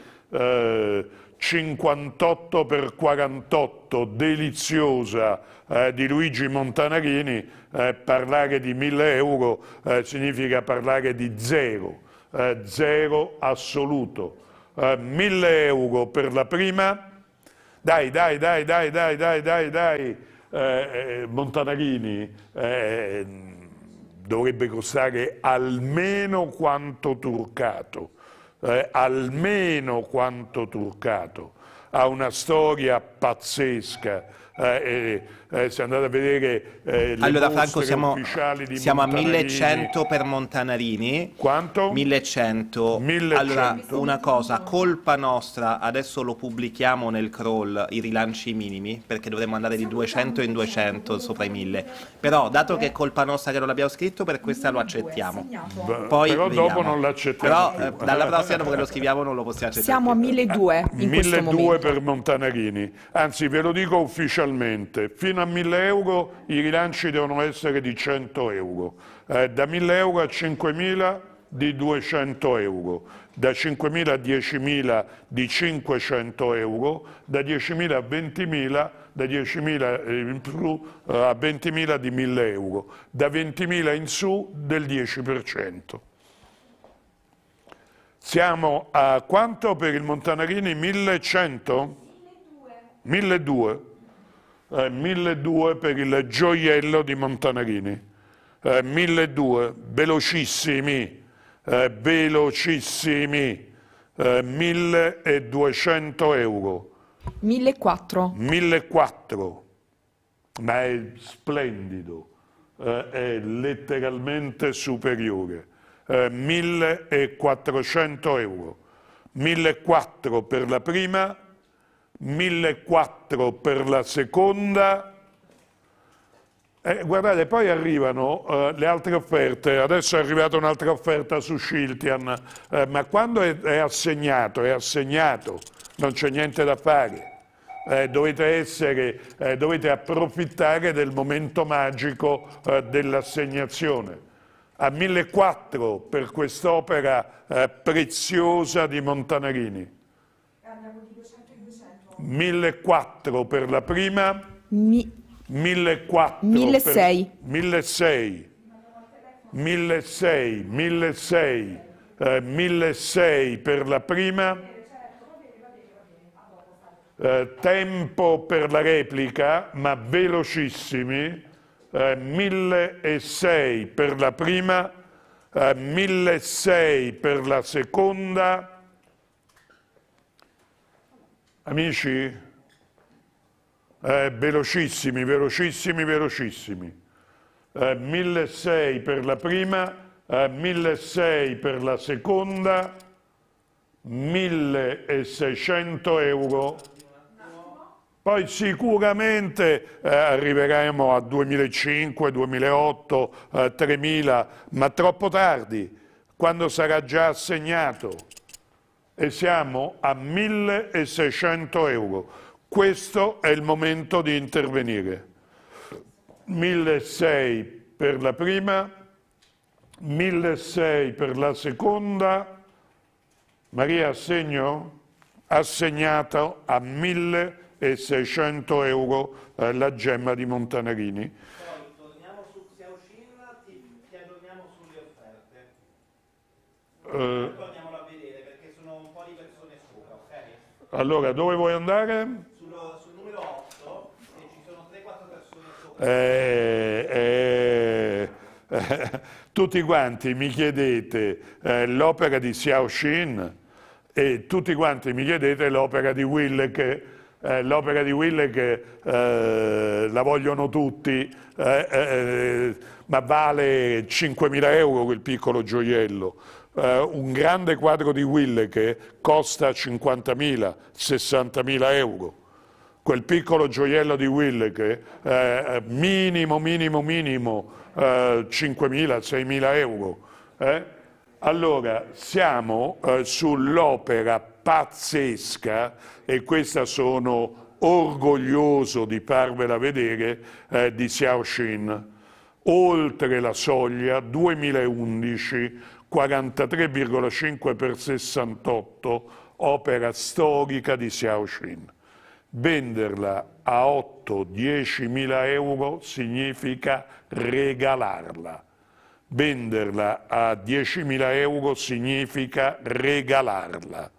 58 per 48 deliziosa, eh, di Luigi Montanarini, eh, parlare di 1000 euro eh, significa parlare di zero, eh, zero assoluto. 1000 eh, euro per la prima, dai, dai, dai, dai, dai, dai, dai, dai, eh, Montanarini dovrebbe costare almeno quanto Turcato eh, almeno quanto Turcato, ha una storia pazzesca eh, eh, se andate a vedere eh, le allora, Franco, siamo, siamo a 1100 per Montanarini. Quanto? 1100. 1100. Allora, una cosa, colpa nostra, adesso lo pubblichiamo nel crawl, i rilanci minimi, perché dovremmo andare di 200 in 200 sopra i 1000. Però, dato che è colpa nostra che non l'abbiamo scritto, per questa lo accettiamo. Poi Però vediamo. dopo non l'accettiamo Però, più. Eh, dalla prossima, dopo che lo scriviamo, non lo possiamo accettare Siamo a 1200 in 1200 per Montanarini. Anzi, ve lo dico ufficialmente, fino a a 1000 euro i rilanci devono essere di 100 euro, eh, da 1000 euro a 5000 di 200 euro, da 5.000 a 10.000 di 500 euro, da 10.000 a 20.000, da 10.000 eh, in più eh, a 20.000 di 1.000 euro, da 20.000 in su del 10%. Siamo a quanto per il Montanarini? 1.100? 1.200 eh, 1200 per il gioiello di Montanarini. Eh, 1200, velocissimi, eh, velocissimi, eh, 1200 euro. 1400. 1400, ma è splendido, eh, è letteralmente superiore. 1400 eh, euro. 1400 per la prima, 1004 per la seconda. Eh, guardate, poi arrivano eh, le altre offerte, adesso è arrivata un'altra offerta su Shiltian, eh, ma quando è, è, assegnato, è assegnato, non c'è niente da fare. Eh, dovete, essere, eh, dovete approfittare del momento magico eh, dell'assegnazione a 1.400 per quest'opera eh, preziosa di Montanarini. 1004 per la prima. Mi... 1004. 1006. Per, 1006. 1006, 1006, eh, 1006 per la prima. Eh, tempo per la replica, ma velocissimi. Eh, 1006 per la prima, eh, 1006 per la seconda. Amici, eh, velocissimi, velocissimi, velocissimi. Eh, 1.600 per la prima, eh, 1.600 per la seconda, 1.600 euro. Poi sicuramente eh, arriveremo a 2005, 2008, 3.000, ma troppo tardi, quando sarà già assegnato e siamo a 1600 euro. Questo è il momento di intervenire. 1600 per la prima, 1600 per la seconda, Maria assegno? Assegnato a 1600 euro eh, la gemma di Montanarini. Poi torniamo su, se uscirla ti, ti offerte. Eh, Allora, dove vuoi andare? Sullo, sul numero 8, se ci sono 3-4 persone sopra. Eh, eh, eh, tutti quanti mi chiedete eh, l'opera di Xiao Xin e tutti quanti mi chiedete l'opera di Willek. Eh, l'opera di Willek eh, la vogliono tutti, ma vale 5.000 euro quel piccolo gioiello eh, un grande quadro di Will che costa 50.000, 60.000 euro, quel piccolo gioiello di Will che eh, minimo, minimo, minimo eh, 5.000, 6.000 euro. Eh? Allora, siamo eh, sull'opera pazzesca, e questa sono orgoglioso di farvela vedere, eh, di Xiao Xin, oltre la soglia 2011 43,5 per 68, opera storica di Xiaoxin. Venderla a 8-10 mila euro significa regalarla. Venderla a 10 mila euro significa regalarla.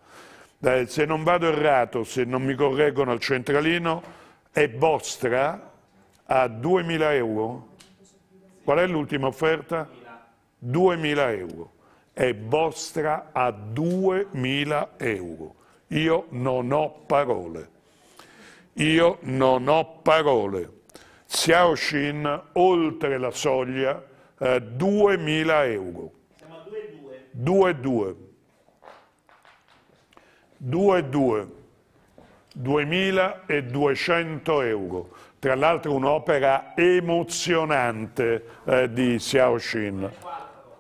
Dai, se non vado errato, se non mi correggono al centralino, è vostra a 2 mila euro? Qual è l'ultima offerta? 2 mila euro è vostra a 2.000 euro. Io non ho parole. Io non ho parole. Xiao Xiaoshin oltre la soglia eh, 2.000 euro. Siamo a 2.2. 2.2. 2.200 euro. Tra l'altro un'opera emozionante eh, di Xiaoshin.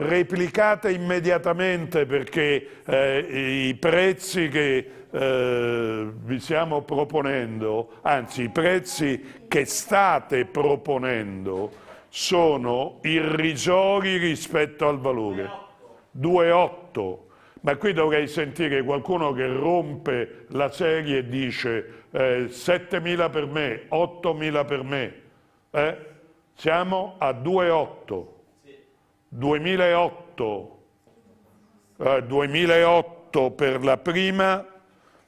replicate immediatamente perché eh, i prezzi che eh, vi stiamo proponendo, anzi i prezzi che state proponendo, sono irrisori rispetto al valore. 2,8. Ma qui dovrei sentire qualcuno che rompe la serie e dice eh, 7.000 per me, 8.000 per me. Eh? Siamo a 2,8. 2008, eh, 2008 per la prima,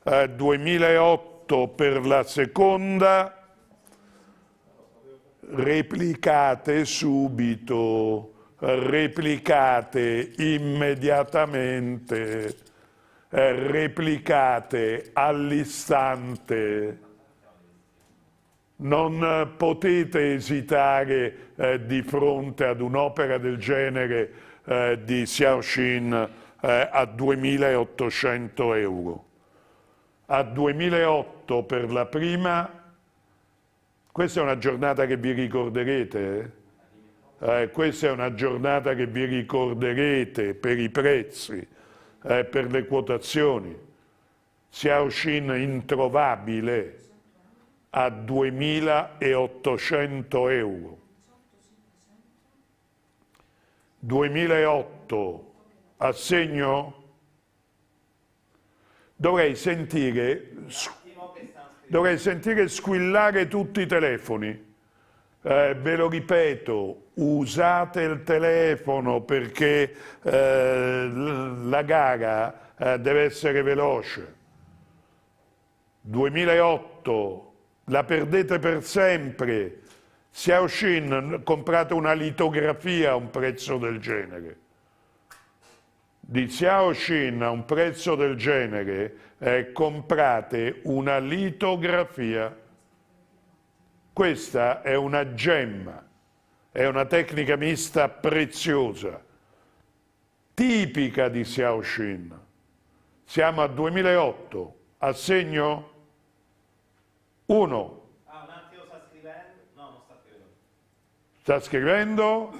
eh, 2008 per la seconda, replicate subito, replicate immediatamente, eh, replicate all'istante. Non eh, potete esitare eh, di fronte ad un'opera del genere eh, di Xiaoxin eh, a 2.800 euro. A 2.008 per la prima, questa è una giornata che vi ricorderete, eh? Eh, questa è una giornata che vi ricorderete per i prezzi, per le quotazioni. Xiaoxin introvabile, a 2.800 euro. 2008, assegno? Dovrei sentire, dovrei sentire squillare tutti i telefoni. Eh, ve lo ripeto, usate il telefono perché eh, la gara eh, deve essere veloce. 2008, la perdete per sempre. Xiao Xiaoxin, comprate una litografia a un prezzo del genere. Di Xiao Xiaoxin a un prezzo del genere eh, comprate una litografia. Questa è una gemma, è una tecnica mista preziosa, tipica di Xiao Xiaoxin. Siamo a 2008, assegno? 1. Ah, un attimo sta scrivendo. No, non sta scrivendo. Sta scrivendo.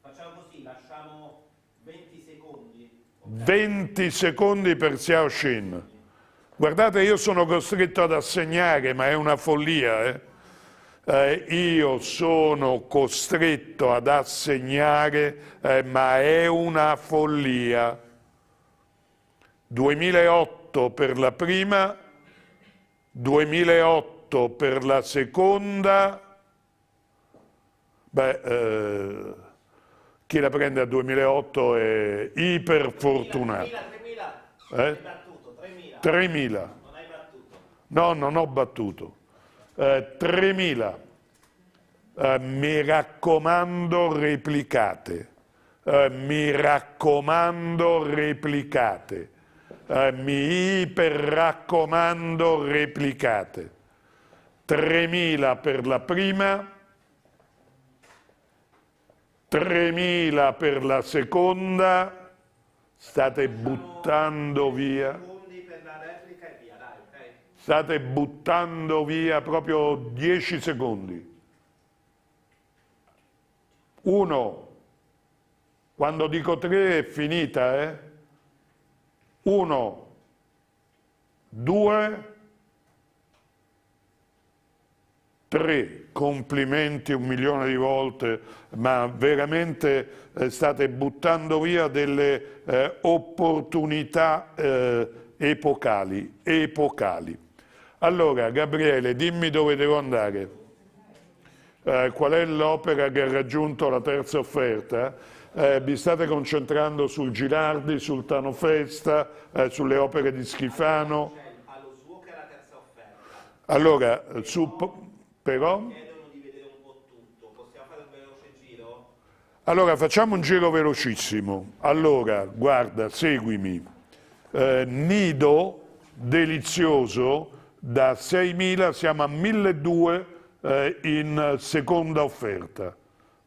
Facciamo così, lasciamo 20 secondi. Okay. 20 secondi per Xiao Shin. Guardate, io sono costretto ad assegnare, ma è una follia, eh? Eh, io sono costretto ad assegnare, eh, ma è una follia. 2008 per la prima, 2008 per la seconda, beh, eh, chi la prende a 2008 è iperfortunato. 3.000, 3.000, 3.000. Eh? 3.000. Non hai battuto? No, non ho battuto. Eh, 3.000. Eh, mi raccomando replicate. Eh, mi raccomando replicate eh, mi iperraccomando replicate. 3.000 per la prima, 3.000 per la seconda, state buttando via state buttando via proprio 10 secondi. Uno, quando dico tre è finita, eh? 1, 2, 3, complimenti un milione di volte, ma veramente eh, state buttando via delle eh, opportunità eh, epocali, epocali. Allora, Gabriele, dimmi dove devo andare. Eh, qual è l'opera che ha raggiunto la terza offerta? eh, vi state concentrando sul Girardi, sul Tano Festa, eh, sulle opere di Schifano. Allora, su, però... Allora, facciamo un giro velocissimo. Allora, guarda, seguimi. Eh, nido delizioso, da 6.000 siamo a 1.200 eh, in seconda offerta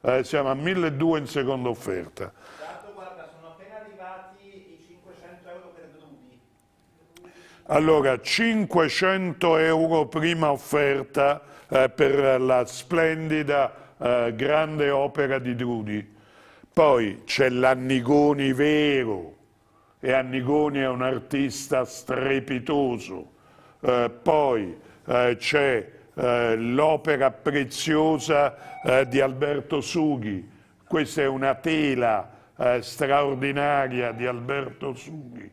eh, siamo a 1.200 in seconda offerta. Dato, guarda, sono appena arrivati i 500 euro perduti. Allora, 500 euro prima offerta eh, per la splendida eh, grande opera di Drudi. Poi c'è l'Annigoni vero, e Annigoni è un artista strepitoso. Eh, poi eh, c'è eh, l'opera preziosa eh, di Alberto Sughi. Questa è una tela eh, straordinaria di Alberto Sughi,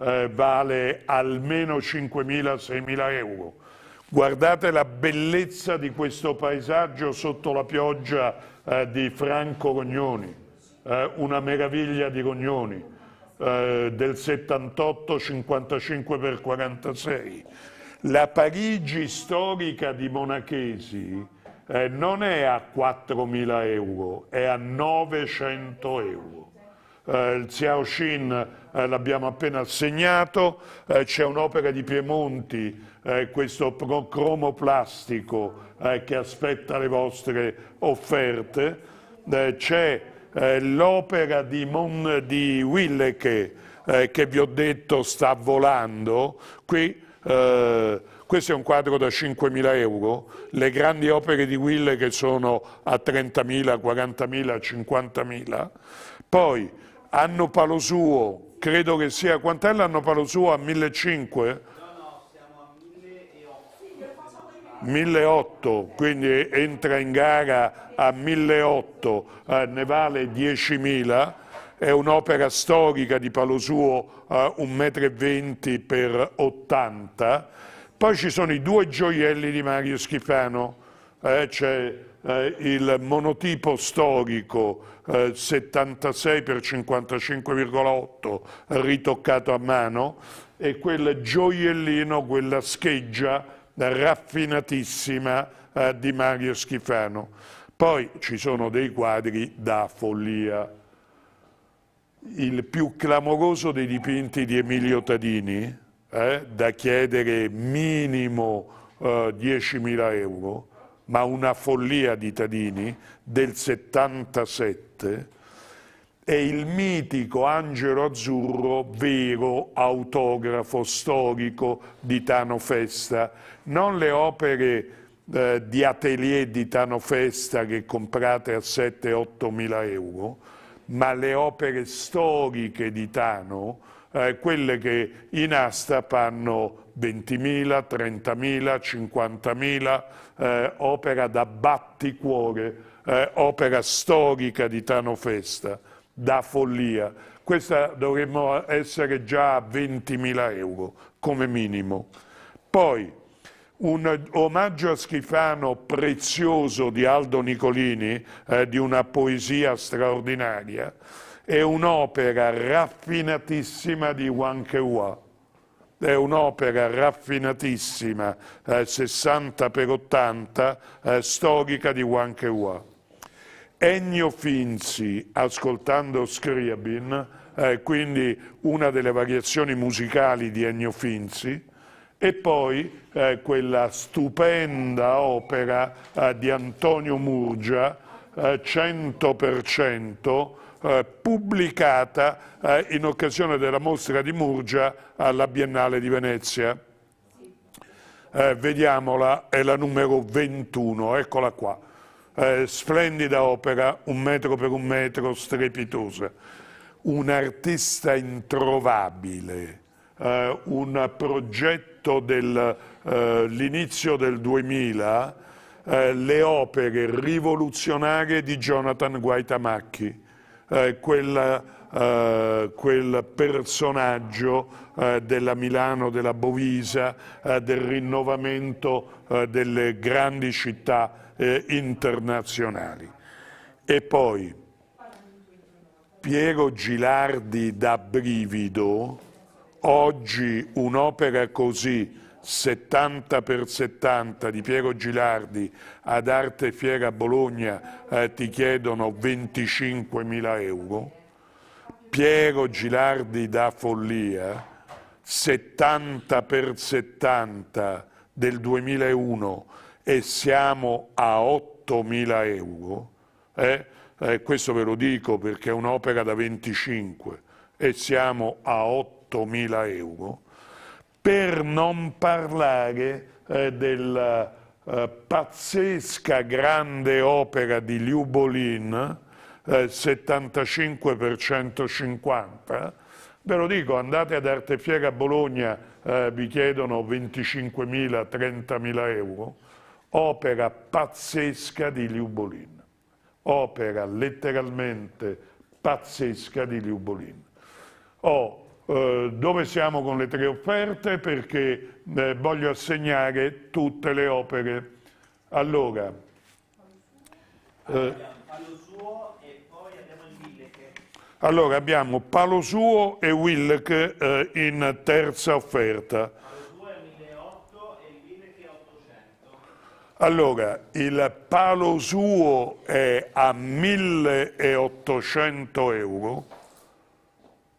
eh, vale almeno 5.000-6.000 euro. Guardate la bellezza di questo paesaggio sotto la pioggia eh, di Franco Rognoni, una meraviglia di Rognoni, del 78-55 x 46 la Parigi storica di Monachesi eh, non è a 4.000 euro, è a 900 euro. Eh, il Xiaoxin eh, l'abbiamo appena assegnato, eh, c'è un'opera di Piemonti, eh, questo cromoplastico eh, che aspetta le vostre offerte, c'è l'opera di, di Willeke che vi ho detto sta volando, qui eh, questo è un quadro da 5.000 euro, le grandi opere di Will che sono a 30.000, 40.000, 50.000. Poi hanno palo suo, credo che sia, quant'è l'anno palo suo? A 1.500? No, no, siamo a 1.800, quindi entra in gara a 1.800, eh, ne vale 10.000 è un'opera storica di palo suo a 1,20 m per 80 poi ci sono i due gioielli di Mario Schifano eh, c'è cioè, eh, il monotipo storico eh, 76 x 55,8 ritoccato a mano e quel gioiellino, quella scheggia raffinatissima eh, di Mario Schifano poi ci sono dei quadri da follia il più clamoroso dei dipinti di Emilio Tadini, eh, da chiedere minimo eh, 10.000 euro, ma una follia di Tadini del 77, è il mitico Angelo Azzurro, vero autografo storico di Tano Festa, non le opere eh, di atelier di Tano Festa che comprate a 7-8 mila euro, ma le opere storiche di Tano, eh, quelle che in asta hanno 20.000, 30.000, 50.000, eh, opera da batticuore, eh, opera storica di Tano Festa, da follia. Questa dovremmo essere già a 20.000 euro come minimo. Poi un omaggio a Schifano prezioso di Aldo Nicolini, eh, di una poesia straordinaria, è un'opera raffinatissima di Wang Kewah è un'opera raffinatissima, eh, 60 per 80, eh, storica di Wang Kewah. Ennio Finzi, ascoltando Scriabin, eh, quindi una delle variazioni musicali di Ennio Finzi, e poi eh, quella stupenda opera eh, di Antonio Murgia, 100%, eh, pubblicata in occasione della mostra di Murgia alla Biennale di Venezia. vediamola, è la numero 21, eccola qua. splendida opera, un metro per un metro, strepitosa. Un artista introvabile, un progetto netto dell'inizio eh, del 2000 eh, le opere rivoluzionarie di Jonathan Guaitamacchi, eh, quella, eh, quel personaggio eh, della Milano, della Bovisa, eh, del rinnovamento delle grandi città internazionali. E poi Piero Gilardi da Brivido, Oggi un'opera così, 70 per 70 di Piero Gilardi ad Arte Fiera Bologna eh, ti chiedono 25.000 euro, Piero Gilardi da follia, 70 per 70 del 2001 e siamo a 8.000 euro, eh? Eh, questo ve lo dico perché è un'opera da 25 e siamo a 8.000 8.000 euro, per non parlare eh, della eh, pazzesca grande opera di Liubolin, eh, 75 per 150, ve lo dico, andate ad Artefiera a Bologna, eh, vi chiedono 25.000, 30.000 euro, opera pazzesca di Liubolin, opera letteralmente pazzesca di Liubolin. Oh, eh, dove siamo con le tre offerte perché eh, voglio assegnare tutte le opere. Allora, eh, allora abbiamo Palo Suo e Wilk eh, in terza offerta. Allora, il palo suo è a 1800 euro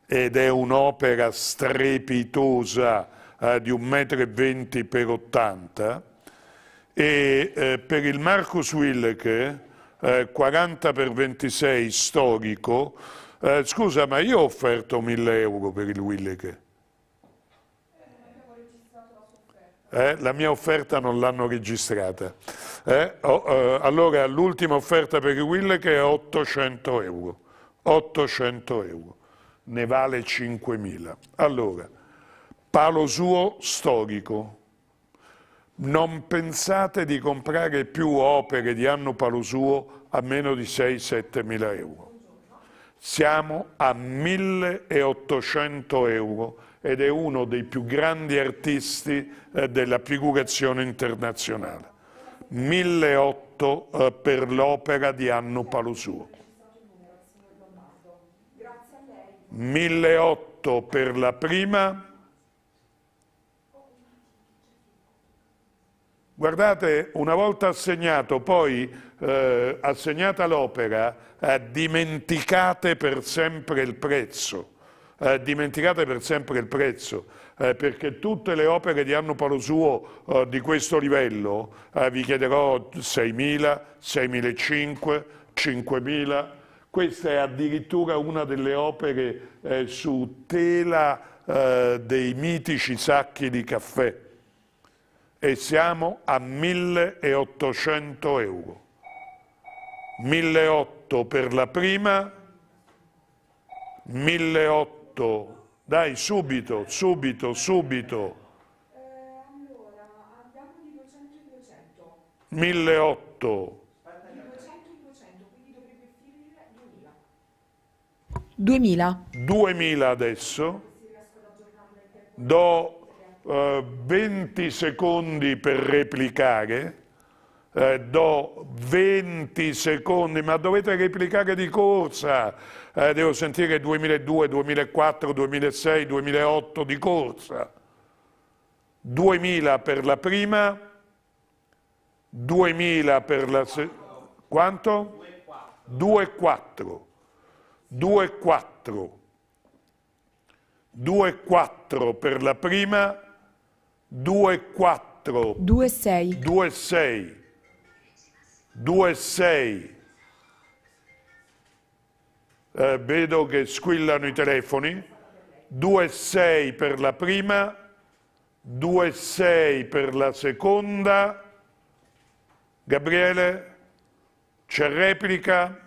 ed è un'opera strepitosa eh, di 1,20 m per 80 e eh, per il Marcus Wilke eh, 40 per 26 storico eh, scusa ma io ho offerto 1000 euro per il Willeke. Eh, la mia offerta non l'hanno registrata. Eh? Oh, eh, allora l'ultima offerta per il Willeke è 800 euro. 800 euro ne vale 5.000. Allora, palo suo storico. Non pensate di comprare più opere di Anno Palo suo a meno di 6-7 mila euro. Siamo a 1.800 euro ed è uno dei più grandi artisti eh, della figurazione internazionale. 1.800 eh, per l'opera di Anno Palo suo. 1008 per la prima. Guardate, una volta assegnato, poi eh, assegnata l'opera, eh, dimenticate per sempre il prezzo. Eh, dimenticate per sempre il prezzo, eh, perché tutte le opere di Anno Palo Suo eh, di questo livello, eh, vi chiederò 6.000, 6.500, 5.000, questa è addirittura una delle opere eh, su tela eh, dei mitici sacchi di caffè e siamo a 1800 euro. 1800 per la prima, 1800, dai subito, subito, subito. 1800 eh, 2000. 2000 adesso. Do eh, 20 secondi per replicare. Eh, do 20 secondi, ma dovete replicare di corsa. Eh, devo sentire 2002, 2004, 2006, 2008 di corsa. 2000 per la prima, 2000 per la seconda. Quanto? 2,4. 2, 4. 2, 4 per la prima, 2, 4. 2, 6. 2, 6. 2, 6. Eh, vedo che squillano i telefoni. 2, 6 per la prima, 2, 6 per la seconda. Gabriele, c'è replica?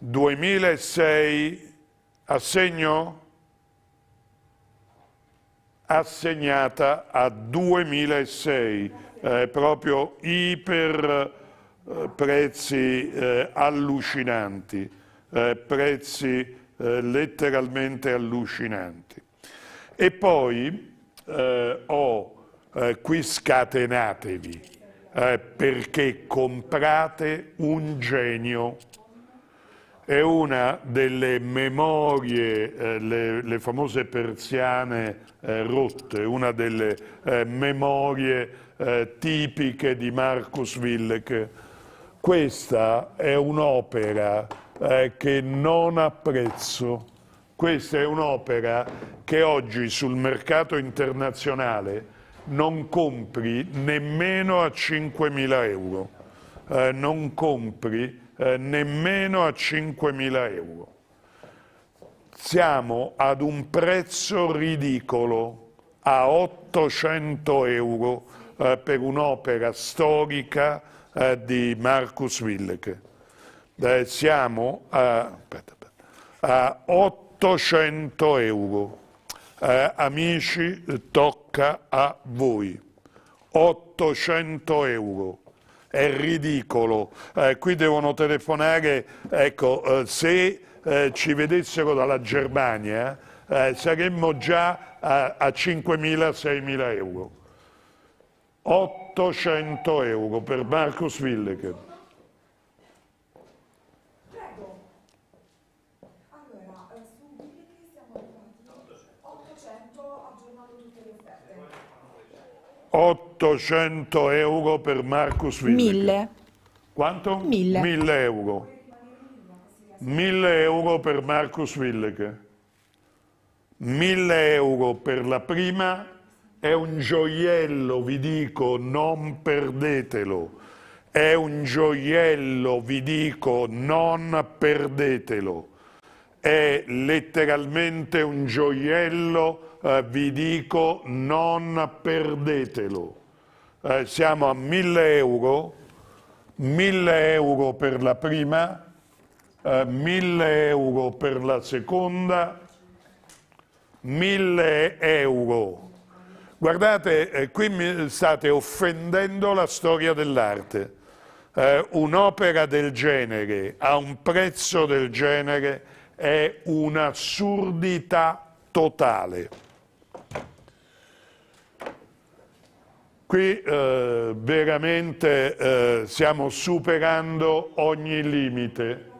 2006 assegno assegnata a 2006, eh, proprio iper eh, prezzi eh, allucinanti, eh, prezzi eh, letteralmente allucinanti. E poi eh, ho qui scatenatevi perché comprate un genio è una delle memorie, eh, le, le, famose persiane eh, rotte, una delle eh, memorie eh, tipiche di Marcus Willek. Questa è un'opera eh, che non apprezzo, questa è un'opera che oggi sul mercato internazionale non compri nemmeno a 5.000 euro, eh, non compri eh, nemmeno a 5.000 euro. Siamo ad un prezzo ridicolo, a 800 euro eh, per un'opera storica eh, di Marcus Willeke. Eh, siamo a, a 800 euro. Eh, amici, tocca a voi. 800 euro è ridicolo. Eh, qui devono telefonare, ecco, eh, se eh, ci vedessero dalla Germania eh, saremmo già a, a 5.000-6.000 euro. 800 euro per Marcus Willeke. Prego. Allora, su 800 800 euro per Marcus Willig. 1000. Quanto? 1000. 1000 euro. 1000 euro per Marcus Willig. 1000 euro per la prima è un gioiello, vi dico, non perdetelo. È un gioiello, vi dico, non perdetelo. È letteralmente un gioiello, eh, vi dico, non perdetelo eh, siamo a 1000 euro, 1000 euro per la prima, eh, 1000 euro per la seconda, 1000 euro. Guardate, eh, qui state offendendo la storia dell'arte. Eh, un'opera del genere, a un prezzo del genere, è un'assurdità totale. Qui eh, veramente eh, stiamo superando ogni limite.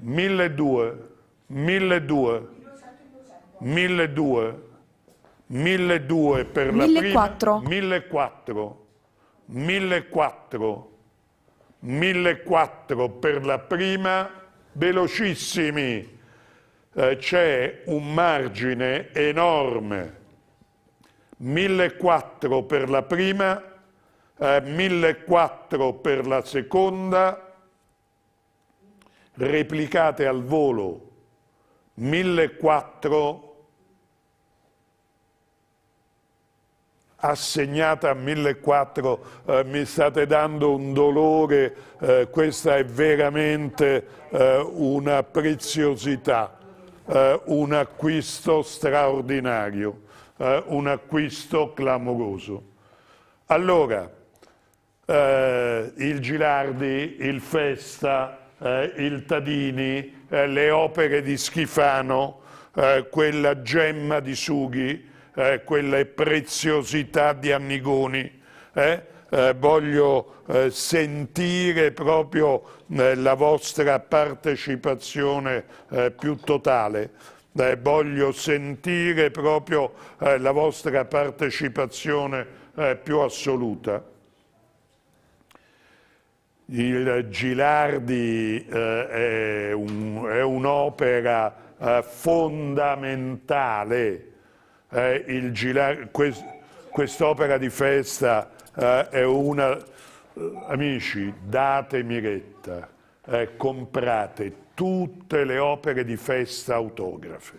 1200, 1200, 1200, 1200 per la 1400. prima, 1400, 1400, 1400 per la prima, velocissimi. Eh, C'è un margine enorme 1.400 per la prima, eh, 1.400 per la seconda, replicate al volo 1.400 assegnata a 1400, eh, mi state dando un dolore, eh, questa è veramente eh, una preziosità, eh, un acquisto straordinario eh, un acquisto clamoroso. Allora, eh, il Gilardi, il Festa, eh, il Tadini, eh, le opere di Schifano, eh, quella gemma di Sughi, eh, quelle preziosità di Annigoni, eh, voglio eh, sentire proprio eh, la vostra partecipazione più totale. Eh, voglio sentire proprio eh, la vostra partecipazione eh, più assoluta. Il Gilardi eh, è un'opera un eh, fondamentale. Eh, Quest, quest'opera di festa è una... amici, datemi retta, comprate tutte le opere di festa autografe.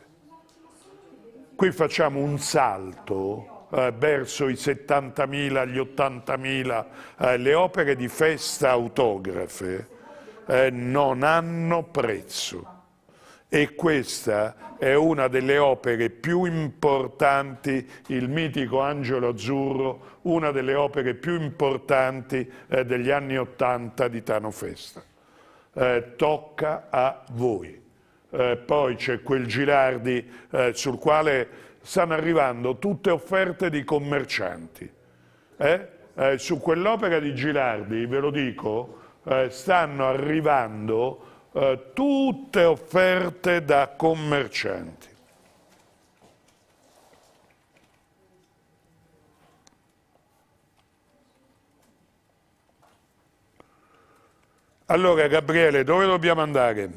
Qui facciamo un salto eh, verso i 70.000, gli 80.000. Eh, le opere di festa autografe eh, non hanno prezzo e questa è una delle opere più importanti, il mitico Angelo Azzurro, una delle opere più importanti eh, degli anni Ottanta di Tano Festa. Eh, tocca a voi. Eh, poi c'è quel Girardi eh, sul quale stanno arrivando tutte offerte di commercianti. Eh? Eh, su quell'opera di Girardi, ve lo dico, stanno arrivando tutte offerte da commercianti. Allora, Gabriele, dove dobbiamo andare? Eh,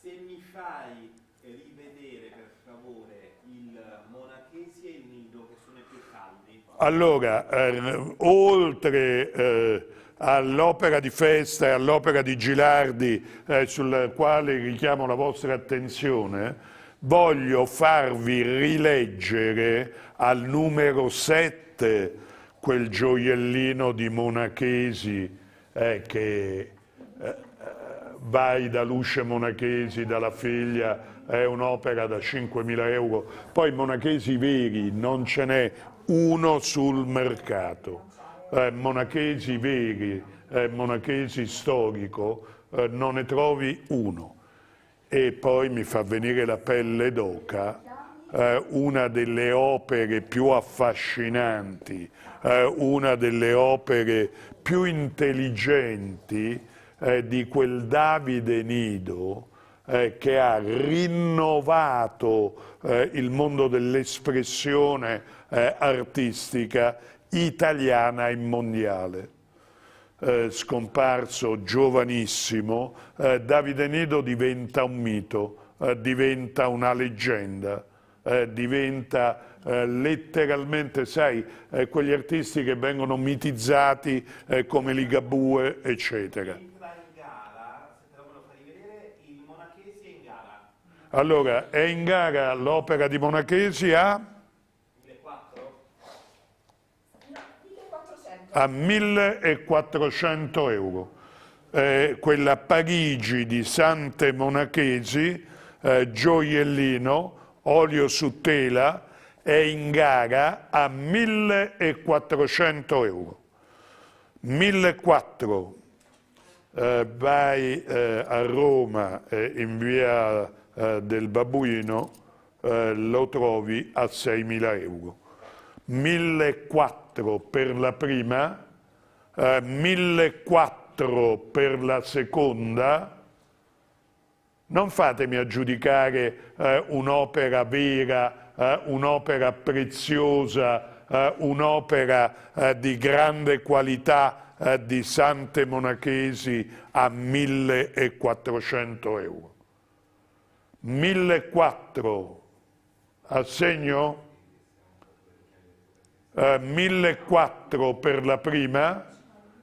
se mi fai rivedere per favore il Monachesi e il Nido, che sono i più caldi. Allora, eh, oltre eh, all'opera di festa e all'opera di Gilardi, eh, sulla quale richiamo la vostra attenzione, voglio farvi rileggere al numero 7 quel gioiellino di Monachesi eh, che eh, vai da Luce Monachesi, dalla figlia, è un'opera da 5.000 euro, poi monachesi veri non ce n'è uno sul mercato, eh, monachesi veri, eh, monachesi storico, eh, non ne trovi uno. E poi mi fa venire la pelle d'oca, eh, una delle opere più affascinanti, eh, una delle opere più intelligenti eh, di quel Davide Nido eh, che ha rinnovato eh, il mondo dell'espressione eh, artistica italiana e mondiale. Eh, scomparso giovanissimo, eh, Davide Nido diventa un mito, diventa una leggenda. Eh, diventa eh, letteralmente, sai, eh, quegli artisti che vengono mitizzati eh, come Ligabue, eccetera. Allora, è in gara l'opera di Monachesi a? 1400. 1400. A 1400 euro. Eh, quella Parigi di Sante Monachesi, eh, gioiellino, olio su tela è in gara a 1400 euro. 1400 eh, vai eh, a Roma eh, in via eh, del Babuino eh, lo trovi a 6.000 euro. 1.400 per la prima, 1.400 eh, per la seconda, non fatemi aggiudicare eh, un'opera vera, eh, un'opera preziosa, eh, un'opera eh, di grande qualità eh, di Sante Monachesi a 1400 euro. 1400 assegno? Eh, 1400 per la prima,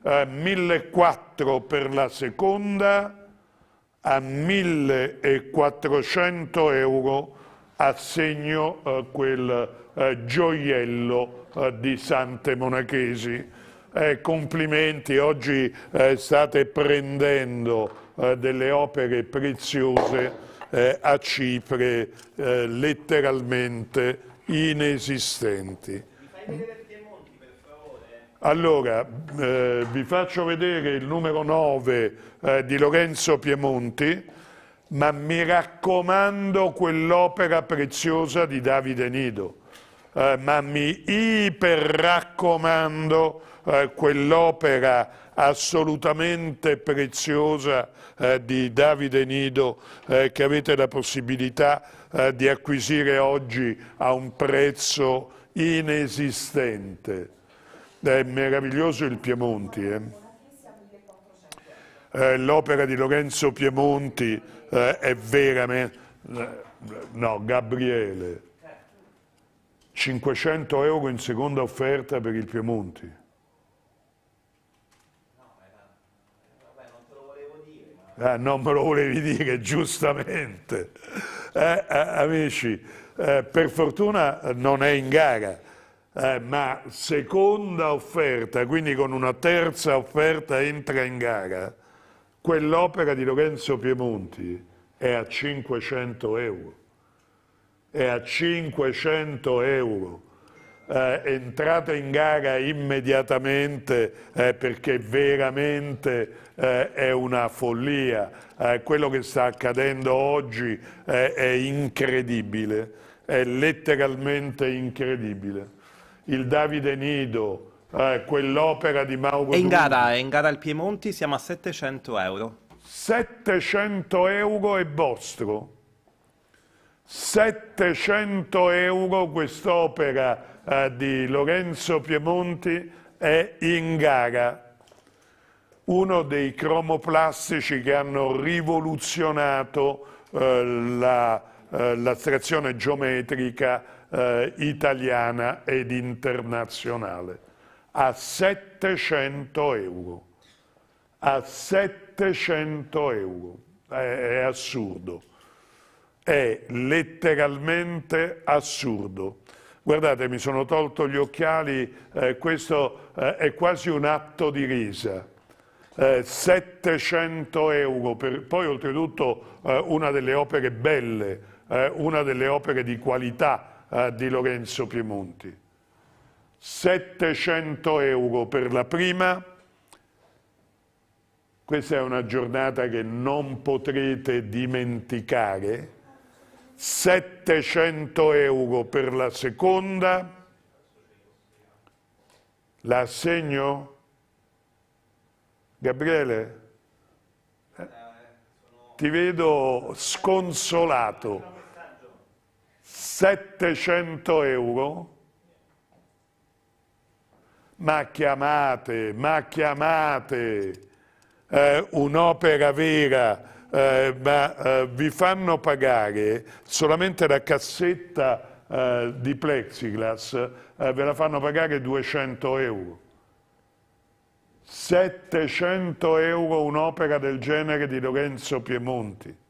eh, 1400 per la seconda, a 1.400 euro assegno eh, quel eh, gioiello eh, di Sante Monachesi. Eh, complimenti, oggi eh, state prendendo eh, delle opere preziose a cifre letteralmente inesistenti. Allora, eh, vi faccio vedere il numero 9 eh, di Lorenzo Piemonti, ma mi raccomando quell'opera preziosa di Davide Nido, eh, ma mi iperraccomando eh, quell'opera assolutamente preziosa eh, di Davide Nido eh, che avete la possibilità eh, di acquisire oggi a un prezzo inesistente. È meraviglioso il Piemonti. Eh? Eh, L'opera di Lorenzo Piemonti eh, è veramente... Eh, no, Gabriele. 500 euro in seconda offerta per il Piemonti. Eh, non me lo volevi dire, eh, giustamente. Eh, eh, amici, eh, per fortuna non è in gara, eh, ma seconda offerta, quindi con una terza offerta entra in gara, quell'opera di Lorenzo Piemonti è a 500 euro. È a 500 euro. Eh, entrata in gara immediatamente eh, perché veramente eh, è una follia. Eh, quello che sta accadendo oggi eh, è incredibile, è letteralmente incredibile il Davide Nido, eh, quell'opera di Mauro è in, gara, è in gara al Piemonti, siamo a 700 euro. 700 euro è vostro. 700 euro quest'opera eh, di Lorenzo Piemonti è in gara. Uno dei cromoplastici che hanno rivoluzionato eh, la, eh, geometrica eh, italiana ed internazionale a 700 euro. A 700 euro. È, è assurdo. È letteralmente assurdo. Guardate, mi sono tolto gli occhiali, eh, questo eh, è quasi un atto di risa. Eh, 700 euro, per, poi oltretutto eh, una delle opere belle, eh, una delle opere di qualità eh, di Lorenzo Piemonti. 700 euro per la prima, questa è una giornata che non potrete dimenticare, 700 euro per la seconda, la assegno? Gabriele, eh, ti vedo sconsolato. 700 euro? Ma chiamate, ma chiamate eh, un'opera vera, eh, ma eh, vi fanno pagare solamente la cassetta eh, di plexiglass, eh, ve la fanno pagare 200 euro. 700 euro un'opera del genere di Lorenzo Piemonti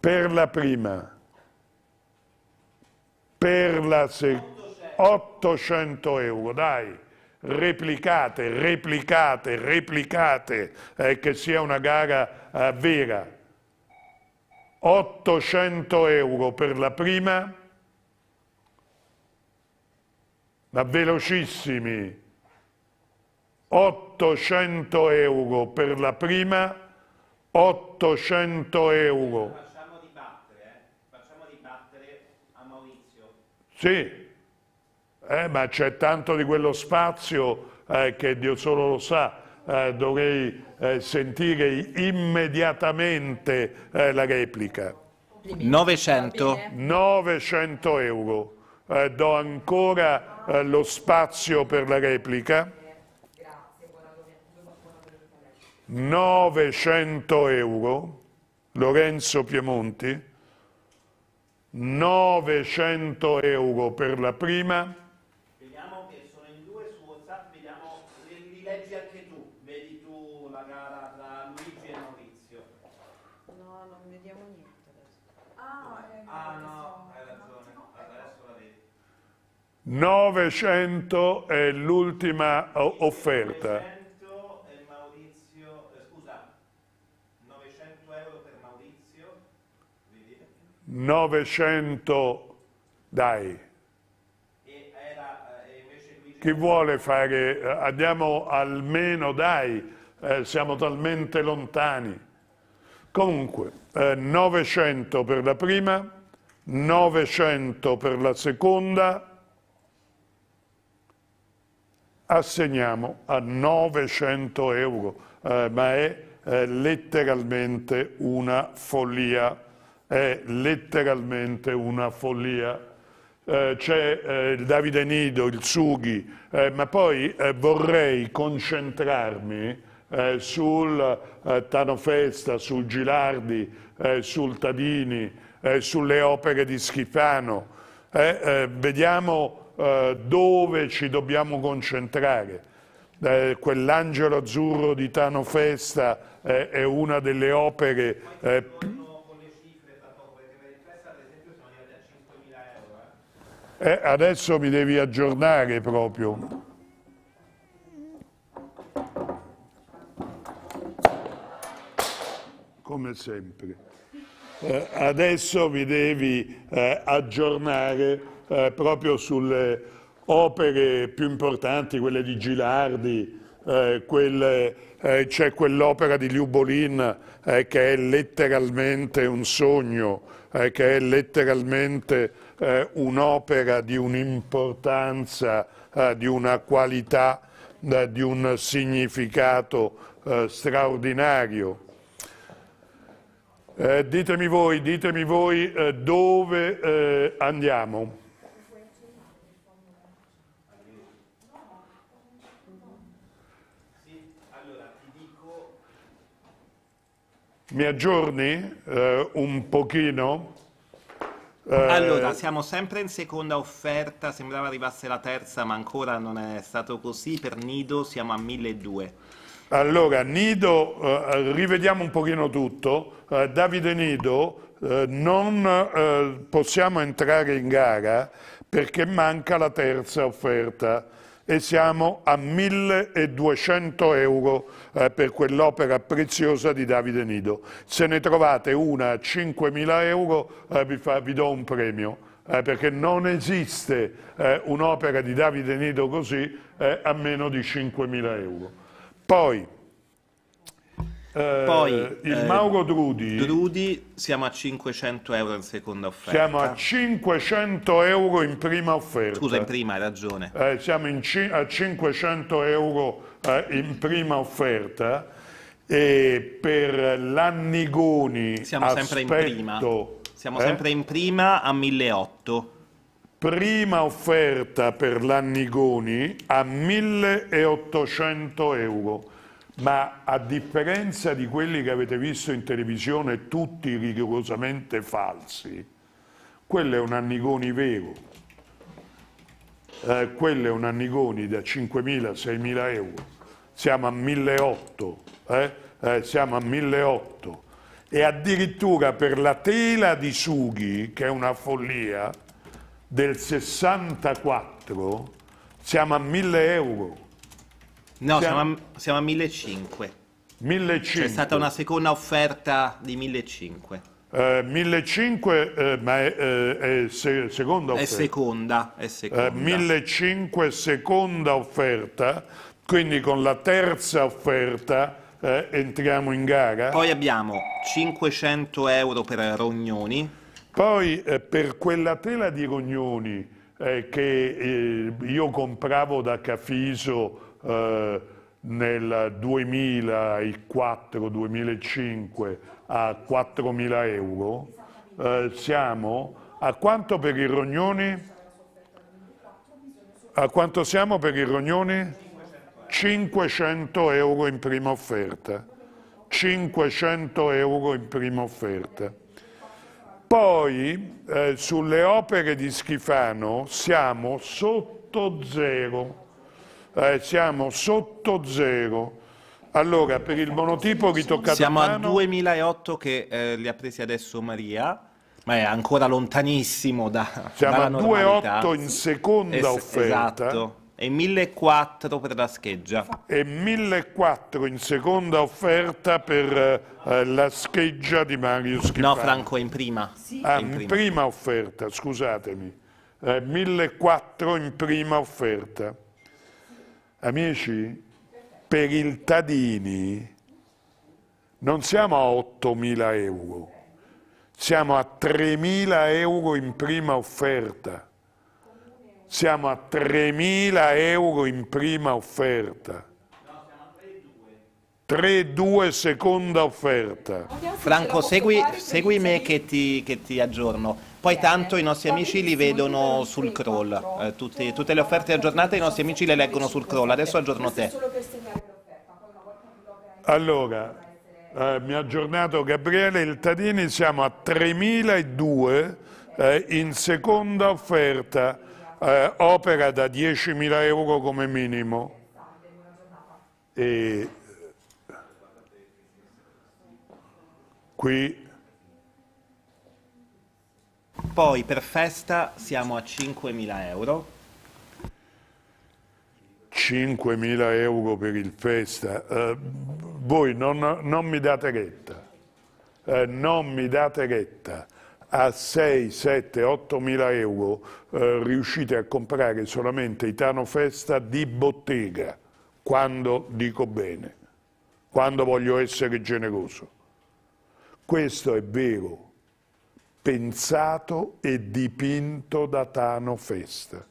per la prima, per la seconda, 800 euro, dai, replicate, replicate, replicate, eh, che sia una gara eh, vera. 800 euro per la prima, da velocissimi, 800 euro per la prima, 800 euro Sì, eh, ma c'è tanto di quello spazio eh, che Dio solo lo sa, eh, dovrei eh, sentire immediatamente eh, la replica. 900. 900 euro. Eh, do ancora lo spazio per la replica. 900 euro. Lorenzo Piemonti. 900 euro per la prima. Vediamo che sono in due su WhatsApp, vediamo, li, leggi anche tu, vedi tu la gara tra Luigi e Maurizio. No, non vediamo niente adesso. Ah, eh, ah no, hai ragione, adesso ecco. la vedi. 900 è l'ultima offerta. 900. 900 dai. Eh, Chi vuole fare, eh, andiamo almeno dai, eh, siamo talmente lontani. Comunque, eh, 900 per la prima, 900 per la seconda, assegniamo a 900 euro, eh, ma è eh, letteralmente una follia è letteralmente una follia. Eh, c'è eh, il Davide Nido, il Sughi, eh, ma poi eh, vorrei concentrarmi eh, sul eh, Tano Festa, sul Gilardi, sul Tadini, sulle opere di Schifano. vediamo dove ci dobbiamo concentrare. Eh, quell'angelo azzurro di Tano Festa eh, è una delle opere eh, Eh, adesso mi devi aggiornare proprio. Come sempre. Eh, adesso mi devi eh, aggiornare eh, proprio sulle opere più importanti, quelle di Gilardi, eh, quelle eh, c'è quell'opera di Liubolin eh, che è letteralmente un sogno, eh, che è letteralmente eh, un'opera di un'importanza, eh, di una qualità, eh, di un significato eh, straordinario. Eh, ditemi voi, ditemi voi eh, dove andiamo. Mi aggiorni un pochino? Eh, allora, siamo sempre in seconda offerta, sembrava arrivasse la terza, ma ancora non è stato così. Per Nido siamo a 1200. Allora, Nido, eh, rivediamo un pochino tutto. Eh, Davide Nido, eh, non eh, possiamo entrare in gara perché manca la terza offerta e siamo a 1200 euro eh, per quell'opera preziosa di Davide Nido. Se ne trovate una a 5000 euro eh, vi, fa, vi do un premio. Eh, perché non esiste eh, un'opera di Davide Nido così eh, a meno di 5.000 euro. Poi, eh, Poi il eh, Mauro Drudi. Drudi siamo a 500 euro in seconda offerta. Siamo a 500 euro in prima offerta. Scusa, in prima hai ragione. Eh, siamo a 500 euro eh, in prima offerta. E per l'Annigoni siamo aspetto, sempre in prima. Siamo eh? sempre in prima a 1800. Prima offerta per l'Annigoni a 1800 euro ma a differenza di quelli che avete visto in televisione, tutti rigorosamente falsi, quello è un Annigoni vero, eh, quello è un Annigoni da 5.000-6.000 euro, siamo a 1.800, eh? eh, siamo a 1.800 e addirittura per la tela di Sughi, che è una follia, del 64 siamo a 1000 euro. No, siamo, siamo, a, siamo a 1500. 1500. C'è stata una seconda offerta di 1500. Eh, 1500 eh, ma è, eh, è se, seconda offerta. È seconda, è eh, seconda. 1500 seconda offerta, quindi con la terza offerta eh, entriamo in gara. Poi abbiamo 500 euro per Rognoni. Poi eh, per quella tela di Rognoni che io compravo da Cafiso eh, nel 2004-2005 a 4.000 euro, eh, siamo a quanto per i rognoni? A quanto siamo per i rognoni? 500 euro in prima offerta. 500 euro in prima offerta. Poi eh, sulle opere di Schifano siamo sotto zero eh, siamo sotto zero. Allora, per il monotipo ritoccato Siamo a 2008 che eh, li ha presi adesso Maria, ma è ancora lontanissimo da Siamo a 2008 in seconda es offerta. Esatto. E 1004 per la scheggia. E 1004 in seconda offerta per eh, la scheggia di Mario Schifani. No, Franco, è in prima. Sì. Ah, in prima. prima offerta, scusatemi. Eh, 1.400 in prima offerta. Amici, per il Tadini non siamo a 8.000 euro, siamo a 3.000 euro in prima offerta. Siamo a 3.000 euro in prima offerta. No, siamo a 3-2 seconda offerta. Franco, segui, segui me che ti, che ti aggiorno. Poi tanto i nostri amici li vedono sul crawl, eh, tutte, tutte le offerte aggiornate i nostri amici le leggono sul crawl, adesso aggiorno te. Allora, eh, mi ha aggiornato Gabriele il Tadini, siamo a 3.002 eh, in seconda offerta, eh, opera da 10.000 euro come minimo. E eh, qui poi per festa siamo a 5.000 euro. 5.000 euro per il festa. Eh, voi non, non, mi date retta. Eh, non mi date retta. A 6, 7, 8.000 euro eh, riuscite a comprare solamente Itano Festa di bottega, quando dico bene, quando voglio essere generoso. Questo è vero pensato e dipinto da Tano Festa.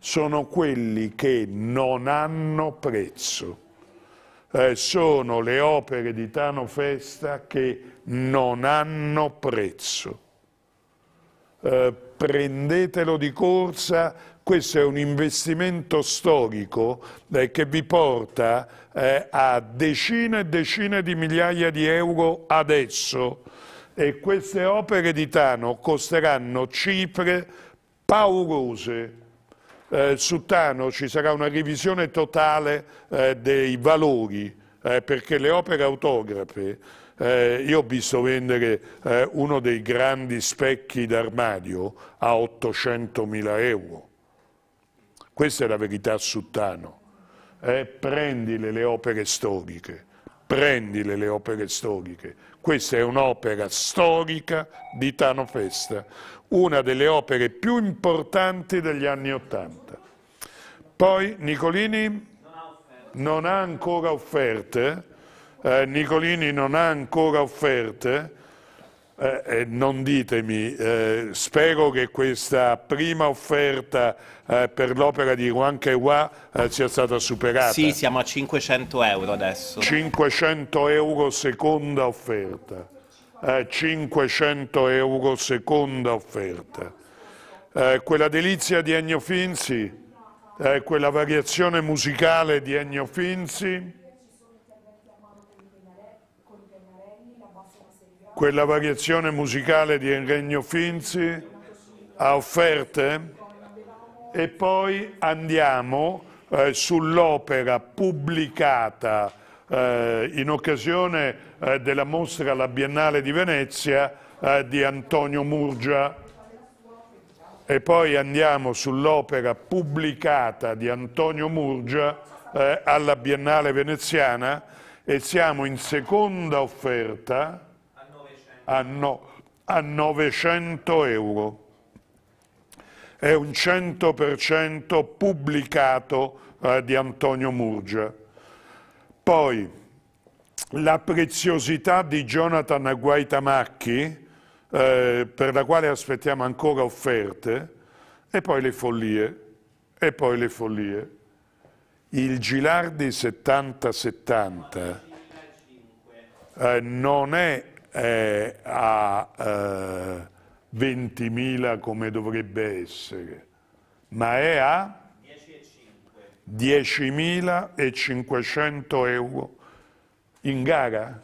Sono quelli che non hanno prezzo. Eh, sono le opere di Tano Festa che non hanno prezzo. Eh, prendetelo di corsa, questo è un investimento storico eh, che vi porta eh, a decine e decine di migliaia di euro adesso e queste opere di Tano costeranno cifre paurose. Eh, su Tano ci sarà una revisione totale eh, dei valori, eh, perché le opere autografe, eh, io ho visto vendere eh, uno dei grandi specchi d'armadio a 800.000 euro. Questa è la verità su Tano. Eh, prendile le opere storiche, prendile le opere storiche. Questa è un'opera storica di Tano Festa, una delle opere più importanti degli anni Ottanta. Poi Nicolini non ha ancora offerte, eh, Nicolini non ha ancora offerte, eh, eh, non ditemi, eh, spero che questa prima offerta eh, per l'opera di Juan Kewa eh, sia stata superata. Sì, siamo a 500 euro adesso. 500 euro seconda offerta. 500 eh, euro seconda offerta. quella delizia di Ennio Finzi, quella variazione musicale di Ennio Finzi quella variazione musicale di Enregno Finzi a offerte e poi andiamo eh, sull'opera pubblicata eh, in occasione eh, della mostra alla Biennale di Venezia eh, di Antonio Murgia e poi andiamo sull'opera pubblicata di Antonio Murgia eh, alla Biennale veneziana e siamo in seconda offerta a, a 900 euro. È un 100% pubblicato eh, di Antonio Murgia. Poi la preziosità di Jonathan Guaitamacchi, eh, per la quale aspettiamo ancora offerte, e poi le follie, e poi le follie. Il Gilardi 70-70 eh, non è è a eh, 20.000 come dovrebbe essere, ma è a 10.500 euro in gara?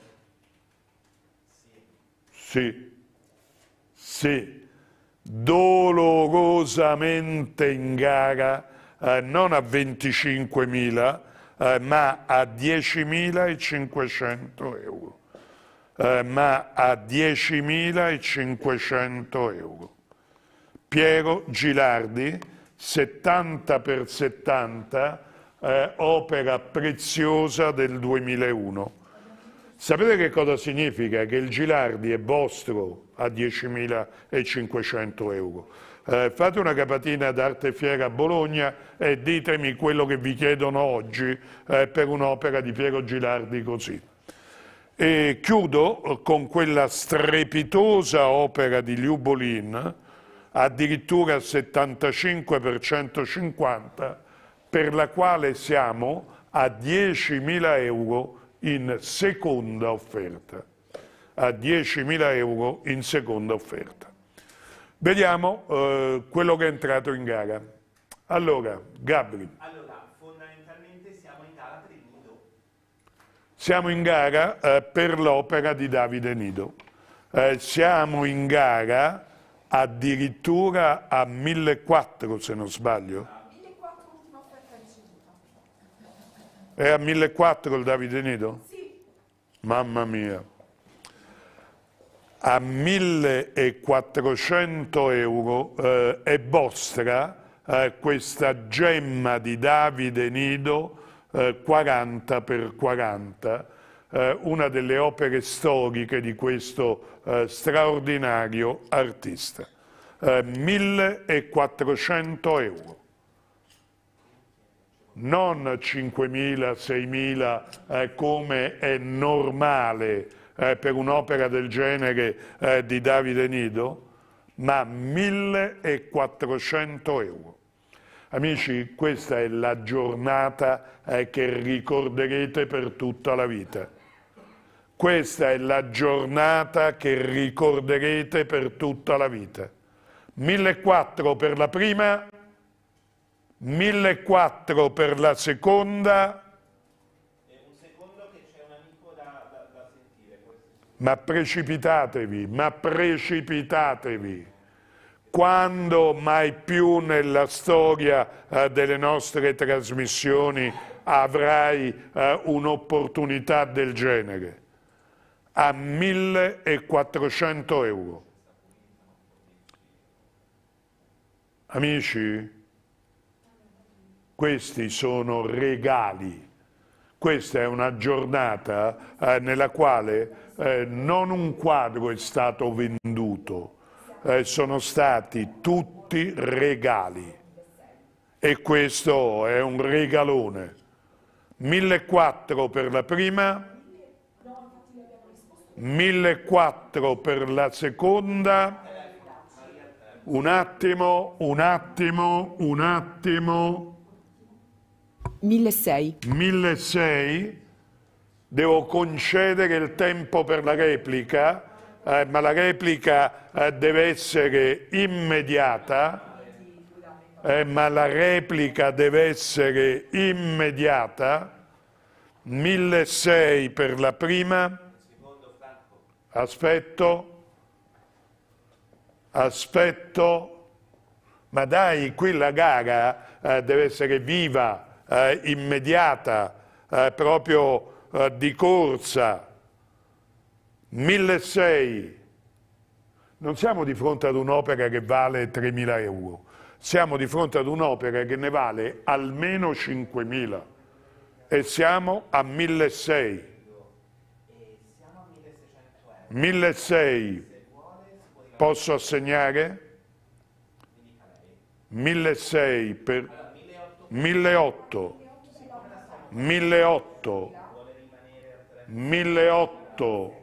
Sì, sì, dolorosamente in gara, eh, non a 25.000, eh, ma a 10.500 euro. Eh, ma a 10.500 euro. Piero Gilardi, 70 per 70, eh, opera preziosa del 2001. Sapete che cosa significa? Che il Gilardi è vostro a 10.500 euro. Eh, fate una capatina d'arte fiera a Bologna e ditemi quello che vi chiedono oggi eh, per un'opera di Piero Gilardi così. E chiudo eh, con quella strepitosa opera di Liubolin, addirittura 75 per 150, per la quale siamo a 10.000 euro in seconda offerta. A 10.000 euro in seconda offerta. Vediamo eh, quello che è entrato in gara. Allora, Gabri. Allora. Siamo in gara eh, per l'opera di Davide Nido. Eh, siamo in gara addirittura a 1.400 se non sbaglio. È a 1.400 il Davide Nido? Sì. Mamma mia. A 1.400 euro eh, è vostra eh, questa gemma di Davide Nido 40 per 40, eh, una delle opere storiche di questo eh, straordinario artista. 1400 eh, euro, non 5.000, 6.000 come è normale per un'opera del genere di Davide Nido, ma 1.400 euro. Amici, questa è la giornata eh, che ricorderete per tutta la vita. Questa è la giornata che ricorderete per tutta la vita. 1004 per la prima, 1004 per la seconda. Ma precipitatevi, ma precipitatevi quando mai più nella storia eh, delle nostre trasmissioni avrai eh, un'opportunità del genere a 1400 euro. Amici, questi sono regali. Questa è una giornata eh, nella quale eh, non un quadro è stato venduto, eh, sono stati tutti regali e questo è un regalone. 1.400 per la prima, 1.400 per la seconda, un attimo, un attimo, un attimo. 1.600. 1.600, devo concedere il tempo per la replica eh, ma la replica eh, deve essere immediata, eh, ma la replica deve essere immediata, 1.600 per la prima, aspetto, aspetto, ma dai, qui la gara eh, deve essere viva, eh, immediata, eh, proprio di corsa, 1.600. Non siamo di fronte ad un'opera che vale 3.000 euro, siamo di fronte ad un'opera che ne vale almeno 5.000 e siamo a 1.600. 1.600 posso assegnare? 1.600 per 1.800 1.800 1.800